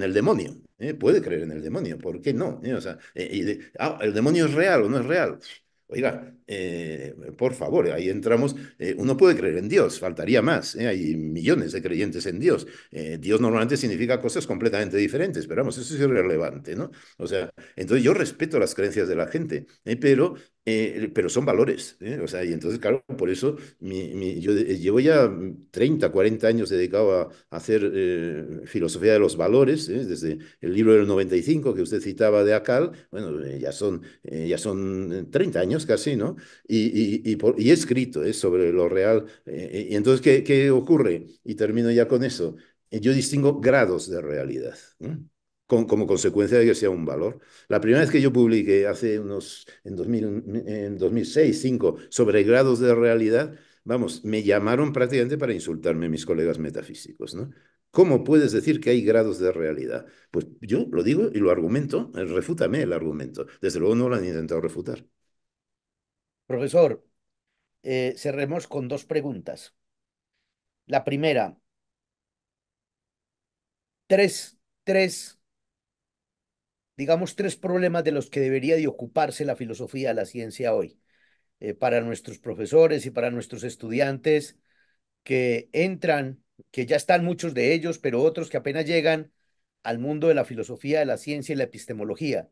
el demonio, ¿eh? Puede creer en el demonio, ¿por qué no? ¿Eh? O sea, eh, ah, ¿el demonio es real o no es real? Oiga, por favor, ahí entramos. uno puede creer en Dios, faltaría más. hay millones de creyentes en Dios. Dios normalmente significa cosas completamente diferentes, pero vamos, eso es irrelevante, ¿no? O sea, entonces yo respeto las creencias de la gente, pero eh, pero son valores, ¿eh? o sea, y entonces, claro, por eso yo llevo ya 30, 40 años dedicado a, hacer eh, filosofía de los valores, desde el libro del 95 que usted citaba de Akal, bueno, ya, son, ya son 30 años casi, ¿no? Y, y, y, he escrito sobre lo real. y entonces, ¿qué, ¿qué, ocurre? Y termino ya con eso. Yo distingo grados de realidad. ¿no? como consecuencia de que sea un valor. La primera vez que yo publiqué, hace unos, en, 2000, en 2006, 2005, sobre grados de realidad, vamos, me llamaron prácticamente para insultarme mis colegas metafísicos, ¿Cómo puedes decir que hay grados de realidad? Pues yo lo digo y lo argumento, eh, refútame el argumento. Desde luego no lo han intentado refutar. Profesor, eh, cerremos con dos preguntas. La primera, tres, tres digamos, tres problemas de los que debería de ocuparse la filosofía de la ciencia hoy, eh, para nuestros profesores y para nuestros estudiantes que entran, que ya están muchos de ellos, pero otros que apenas llegan al mundo de la filosofía, de la ciencia y la epistemología.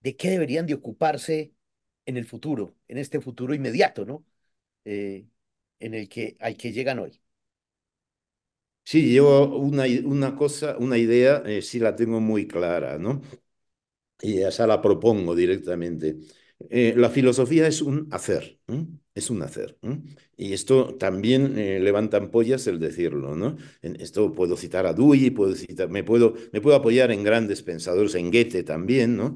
¿De qué deberían de ocuparse en el futuro, en este futuro inmediato, ¿no? Eh, en el que, al que llegan hoy. Sí, yo una, una cosa, una idea, eh, sí la tengo muy clara, ¿no? Y ya la propongo directamente. Eh, la filosofía es un hacer, es un hacer. Y esto también eh, levanta ampollas el decirlo, ¿no? esto puedo citar a Dewey, puedo citar, me, puedo, me puedo apoyar en grandes pensadores, en Goethe también, ¿no?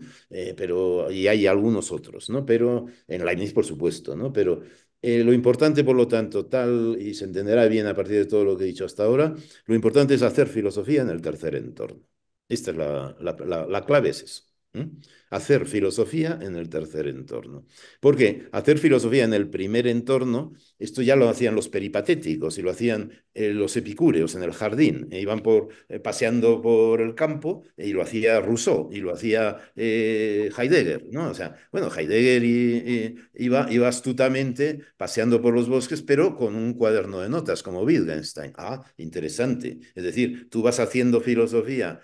pero, y hay algunos otros, ¿no? Pero, en Leibniz, por supuesto, ¿no? Pero eh, lo importante, por lo tanto, tal, y se entenderá bien a partir de todo lo que he dicho hasta ahora, lo importante es hacer filosofía en el tercer entorno. Esta es la, clave, es eso. Hacer filosofía en el tercer entorno. ¿Por qué? Hacer filosofía en el primer entorno esto ya lo hacían los peripatéticos y lo hacían eh, los epicúreos en el jardín. Eh, iban por, eh, paseando por el campo y lo hacía Rousseau y lo hacía Heidegger. ¿no? O sea, bueno, Heidegger iba, iba astutamente paseando por los bosques, pero con un cuaderno de notas como Wittgenstein. Ah, interesante. Es decir, tú vas haciendo filosofía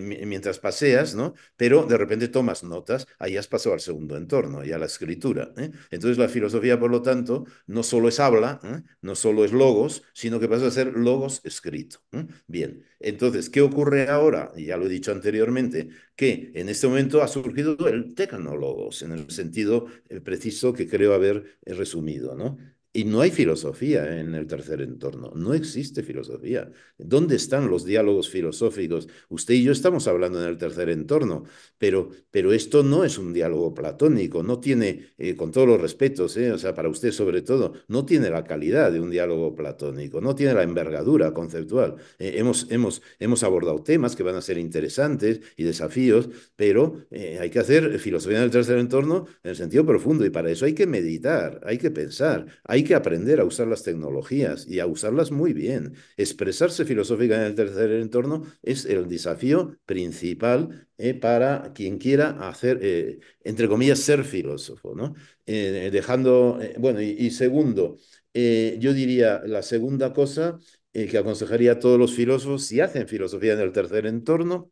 mientras paseas, ¿no? Pero de repente tomas notas, ahí has pasado al segundo entorno y a la escritura. Entonces la filosofía, por lo tanto, no solo pues habla, ¿eh? no solo es logos, sino que pasa a ser logos escrito. ¿eh? Bien, entonces, ¿qué ocurre ahora? Ya lo he dicho anteriormente, que en este momento ha surgido el tecnologos, en el sentido eh, preciso que creo haber resumido, ¿no? Y no hay filosofía ¿eh? en el tercer entorno, no existe filosofía. ¿Dónde están los diálogos filosóficos? Usted y yo estamos hablando en el tercer entorno, pero, pero esto no es un diálogo platónico, no tiene, eh, con todos los respetos, ¿eh? o sea, para usted sobre todo, no tiene la calidad de un diálogo platónico, no tiene la envergadura conceptual. hemos, hemos, hemos abordado temas que van a ser interesantes y desafíos, pero hay que hacer filosofía en el tercer entorno en el sentido profundo y para eso hay que meditar, hay que pensar, hay que aprender a usar las tecnologías y a usarlas muy bien. Expresarse filosóficamente en el tercer entorno es el desafío principal eh, para quien quiera hacer, eh, entre comillas, ser filósofo, ¿no? Eh, dejando, bueno, y, segundo, yo diría la segunda cosa que aconsejaría a todos los filósofos, si hacen filosofía en el tercer entorno,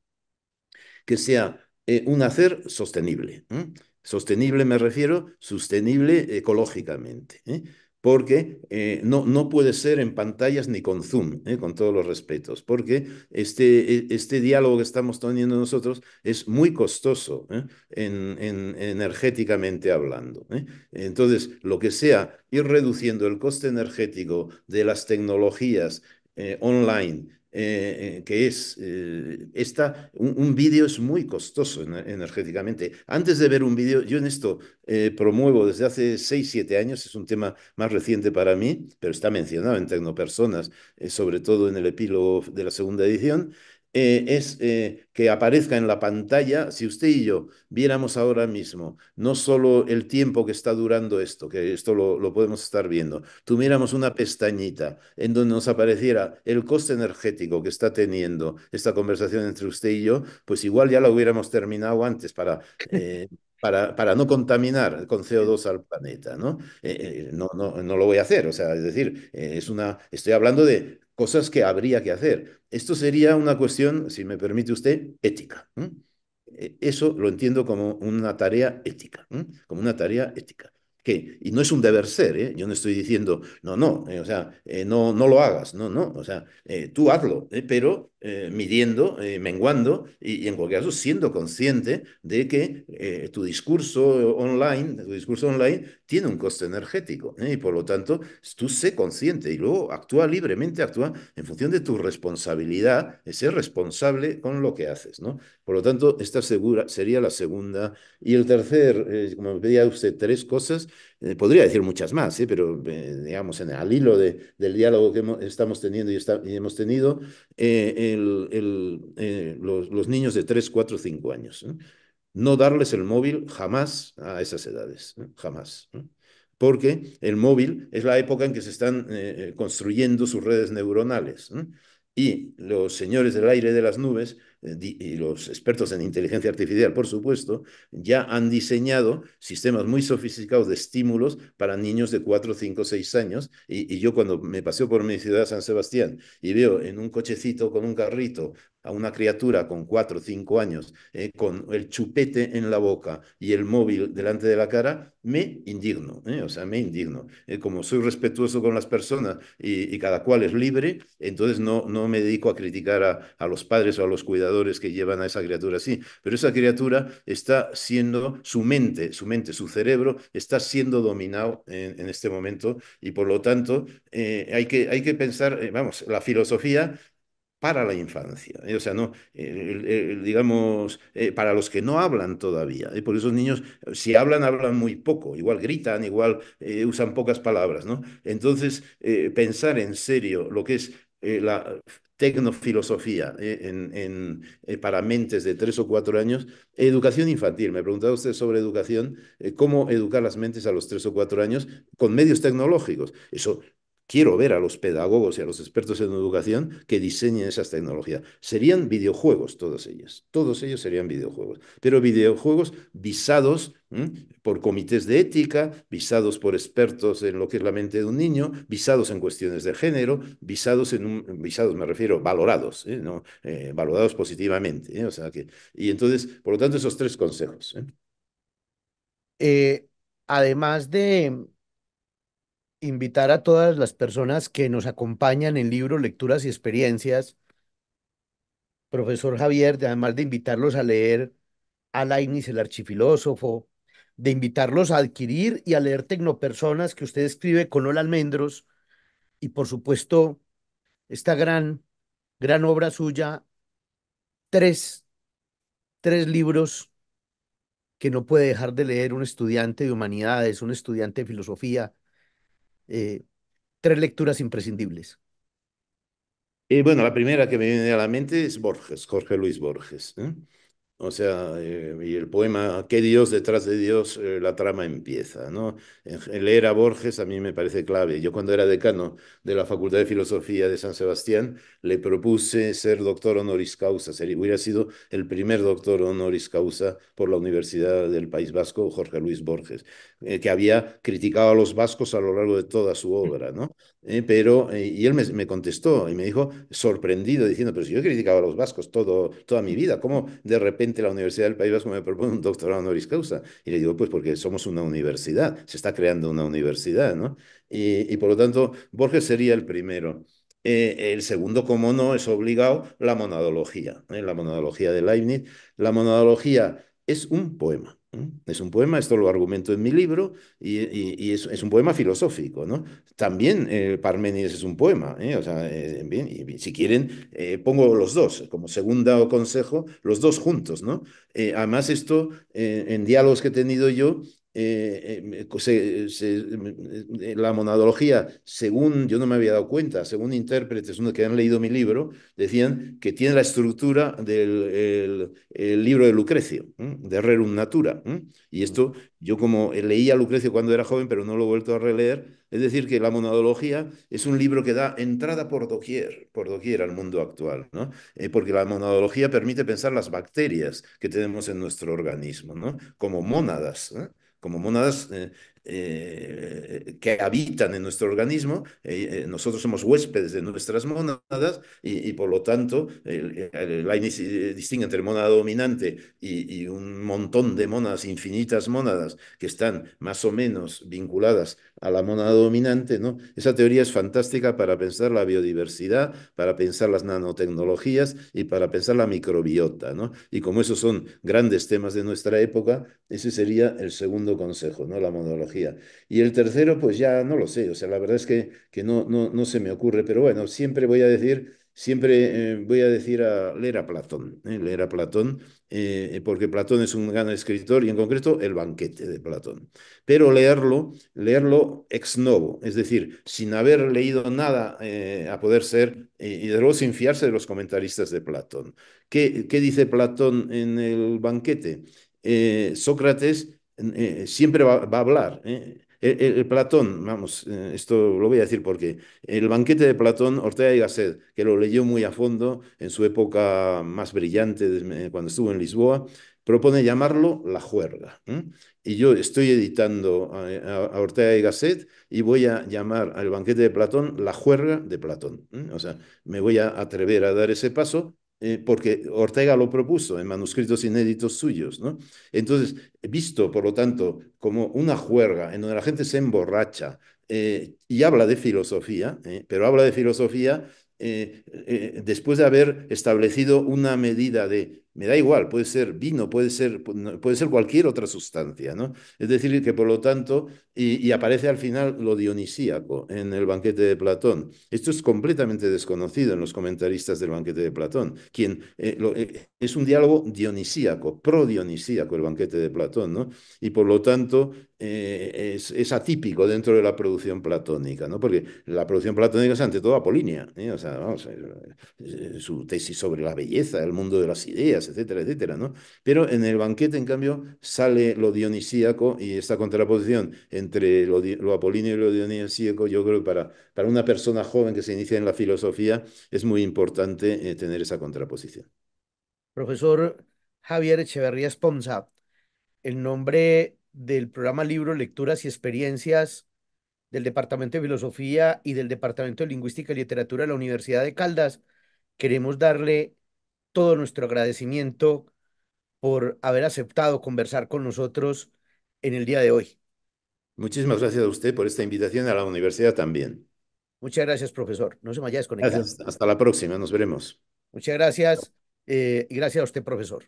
que sea un hacer sostenible. Sostenible me refiero, sostenible ecológicamente porque eh, no, puede ser en pantallas ni con Zoom, eh, con todos los respetos, porque este, e, este, diálogo que estamos teniendo nosotros es muy costoso eh, energéticamente hablando. Entonces, lo que sea ir reduciendo el coste energético de las tecnologías online eh, eh, que es eh, un, vídeo es muy costoso energéticamente. Antes de ver un vídeo, yo en esto promuevo desde hace 6, 7 años, es un tema más reciente para mí, pero está mencionado en Tecnopersonas, sobre todo en el epílogo de la segunda edición, eh, es eh, que aparezca en la pantalla, si usted y yo viéramos ahora mismo, no solo el tiempo que está durando esto, que esto lo, podemos estar viendo, tuviéramos una pestañita en donde nos apareciera el coste energético que está teniendo esta conversación entre usted y yo, pues igual ya lo hubiéramos terminado antes para... Eh, para, para, no contaminar con CO2 al planeta, ¿no? no, ¿no? lo voy a hacer, o sea, es decir, es una, estoy hablando de cosas que habría que hacer. Esto sería una cuestión, si me permite usted, ética. E, eso lo entiendo como una tarea ética, como una tarea ética. y no es un deber ser, ¿eh? yo no estoy diciendo, no, no, eh, o sea, eh, no, no lo hagas, no, no, o sea, tú hazlo, pero eh, midiendo, eh, menguando y, en cualquier caso siendo consciente de que eh, tu discurso online, tu discurso online tiene un coste energético y por lo tanto tú sé consciente y luego actúa libremente, actúa en función de tu responsabilidad, de ser responsable con lo que haces, ¿no? Por lo tanto, esta segura, sería la segunda y el tercer, como me pedía usted, tres cosas eh, podría decir muchas más, pero eh, digamos, en, al hilo del diálogo que estamos teniendo y, hemos tenido, eh, los, los, niños de 3, 4, 5 años. No darles el móvil jamás a esas edades, jamás. Porque el móvil es la época en que se están construyendo sus redes neuronales. Y los señores del aire de las nubes eh, y los expertos en inteligencia artificial, por supuesto, ya han diseñado sistemas muy sofisticados de estímulos para niños de 4, 5, 6 años. Y, yo cuando me paseo por mi ciudad, San Sebastián, y veo en un cochecito con un carrito a una criatura con 4 5 años, eh, con el chupete en la boca y el móvil delante de la cara, me indigno, eh, o sea, me indigno. como soy respetuoso con las personas y, y, cada cual es libre, entonces no, no me dedico a criticar a, a los padres o a los cuidadores que llevan a esa criatura así, pero esa criatura está siendo su mente, su mente, su cerebro está siendo dominado en, este momento y por lo tanto eh, hay, que, hay que pensar, eh, vamos, la filosofía para la infancia. Eh, o sea, no, digamos, para los que no hablan todavía. Y por esos niños, si hablan, hablan muy poco, igual gritan, igual usan pocas palabras, ¿no? Entonces, pensar en serio lo que es la tecnofilosofía eh, en, en, eh, para mentes de tres o cuatro años, educación infantil. Me preguntado usted sobre educación, eh, cómo educar las mentes a los tres o cuatro años con medios tecnológicos. Eso Quiero ver a los pedagogos y a los expertos en educación que diseñen esas tecnologías. Serían videojuegos todas ellas. Todos ellos serían videojuegos. Pero videojuegos visados por comités de ética, visados por expertos en lo que es la mente de un niño, visados en cuestiones de género, visados en un, visados me refiero, valorados, ¿eh? ¿No? Eh, valorados positivamente. ¿eh? O sea que, y entonces, por lo tanto, esos tres consejos. además de, invitar a todas las personas que nos acompañan en libros, lecturas y experiencias, profesor Javier, además de invitarlos a leer a el archifilósofo, de invitarlos a adquirir y a leer Tecnopersonas que usted escribe con Ola Almendros y por supuesto esta gran, gran obra suya, tres, tres libros que no puede dejar de leer un estudiante de humanidades, un estudiante de filosofía, eh, tres lecturas imprescindibles. y eh, bueno, la primera que me viene a la mente es Borges, Jorge Luis Borges. ¿eh? O sea, eh, y el poema ¿Qué Dios detrás de Dios? Eh, la trama empieza, ¿no? Leer a Borges a mí me parece clave. Yo cuando era decano de la Facultad de Filosofía de San Sebastián, le propuse ser doctor honoris causa. hubiera sido el primer doctor honoris causa por la Universidad del País Vasco, Jorge Luis Borges, eh, que había criticado a los vascos a lo largo de toda su mm. obra, ¿no? pero, y él me, contestó y me dijo, sorprendido, diciendo, pero si yo he criticado a los vascos todo, toda mi vida, ¿cómo de repente la Universidad del País Vasco me propone un doctorado honoris causa. Y le digo, pues porque somos una universidad, se está creando una universidad, ¿no? Y, por lo tanto, Borges sería el primero. Eh, el segundo, como no, es obligado la monadología, ¿eh? la monadología de Leibniz. La monadología es un poema. Es un poema, esto lo argumento en mi libro, y, es, un poema filosófico, ¿no? También el eh, Parménides es un poema, ¿eh? eh, y, si quieren, pongo los dos, como segunda o consejo, los dos juntos, ¿no? además, esto, en diálogos que he tenido yo, eh, eh, eh, la monadología, según, yo no me había dado cuenta, según intérpretes que han leído mi libro, decían que tiene la estructura del el, libro de Lucrecio, de Rerum Natura. Y mm. esto, yo como leía a Lucrecio cuando era joven, pero no lo he vuelto a releer, es decir, que la monadología es un libro que da entrada por doquier, por doquier al mundo actual, ¿no? porque la monadología permite pensar las bacterias que tenemos en nuestro organismo, ¿no? Como mónadas, como monadas eh, eh, que habitan en nuestro organismo, eh, nosotros somos huéspedes de nuestras monadas y, por lo tanto la distingue entre monada dominante y, un montón de monadas, infinitas monadas, que están más o menos vinculadas a la mona dominante, ¿no? Esa teoría es fantástica para pensar la biodiversidad, para pensar las nanotecnologías y para pensar la microbiota, ¿no? Y como esos son grandes temas de nuestra época, ese sería el segundo consejo, ¿no? La monología. Y el tercero, pues ya no lo sé, o sea, la verdad es que, que no, no, no se me ocurre, pero bueno, siempre voy a decir Siempre eh, voy a decir a leer a Platón, eh, leer a Platón, eh, porque Platón es un gran escritor y en concreto el banquete de Platón. Pero leerlo, leerlo ex novo, es decir, sin haber leído nada a poder ser, y de luego sin fiarse de los comentaristas de Platón. ¿Qué, dice Platón en el banquete? Sócrates siempre va, va, a hablar. El, Platón, vamos, eh, esto lo voy a decir porque el banquete de Platón, Ortega y Gasset, que lo leyó muy a fondo en su época más brillante, eh, cuando estuvo en Lisboa, propone llamarlo la juerga. Y yo estoy editando a, Ortega y Gasset y voy a llamar al banquete de Platón la juerga de Platón. O sea, me voy a atrever a dar ese paso eh, porque Ortega lo propuso en manuscritos inéditos suyos, Entonces, visto, por lo tanto, como una juerga en donde la gente se emborracha eh, y habla de filosofía, eh, pero habla de filosofía después de haber establecido una medida de me da igual, puede ser vino, puede ser, puede ser cualquier otra sustancia, ¿no? Es decir, que por lo tanto, y, aparece al final lo dionisíaco en el banquete de Platón. Esto es completamente desconocido en los comentaristas del banquete de Platón, quien eh, eh, es un diálogo dionisíaco, pro-dionisíaco el banquete de Platón, ¿no? Y por lo tanto, eh, es, atípico dentro de la producción platónica, ¿no? porque la producción platónica es ante todo apolínea, ¿eh? sea, su tesis sobre la belleza, el mundo de las ideas, etcétera, etcétera. ¿no? Pero en el banquete, en cambio, sale lo dionisíaco y esta contraposición entre lo, apolinio apolíneo y lo dionisíaco, yo creo que para, para una persona joven que se inicia en la filosofía es muy importante eh, tener esa contraposición. Profesor Javier Echeverría Esponza, el nombre del programa Libro, Lecturas y Experiencias del Departamento de Filosofía y del Departamento de Lingüística y Literatura de la Universidad de Caldas, queremos darle todo nuestro agradecimiento por haber aceptado conversar con nosotros en el día de hoy. Muchísimas gracias a usted por esta invitación a la universidad también. Muchas gracias, profesor. No se vaya Hasta la próxima. Nos veremos. Muchas gracias. Eh, y gracias a usted, profesor.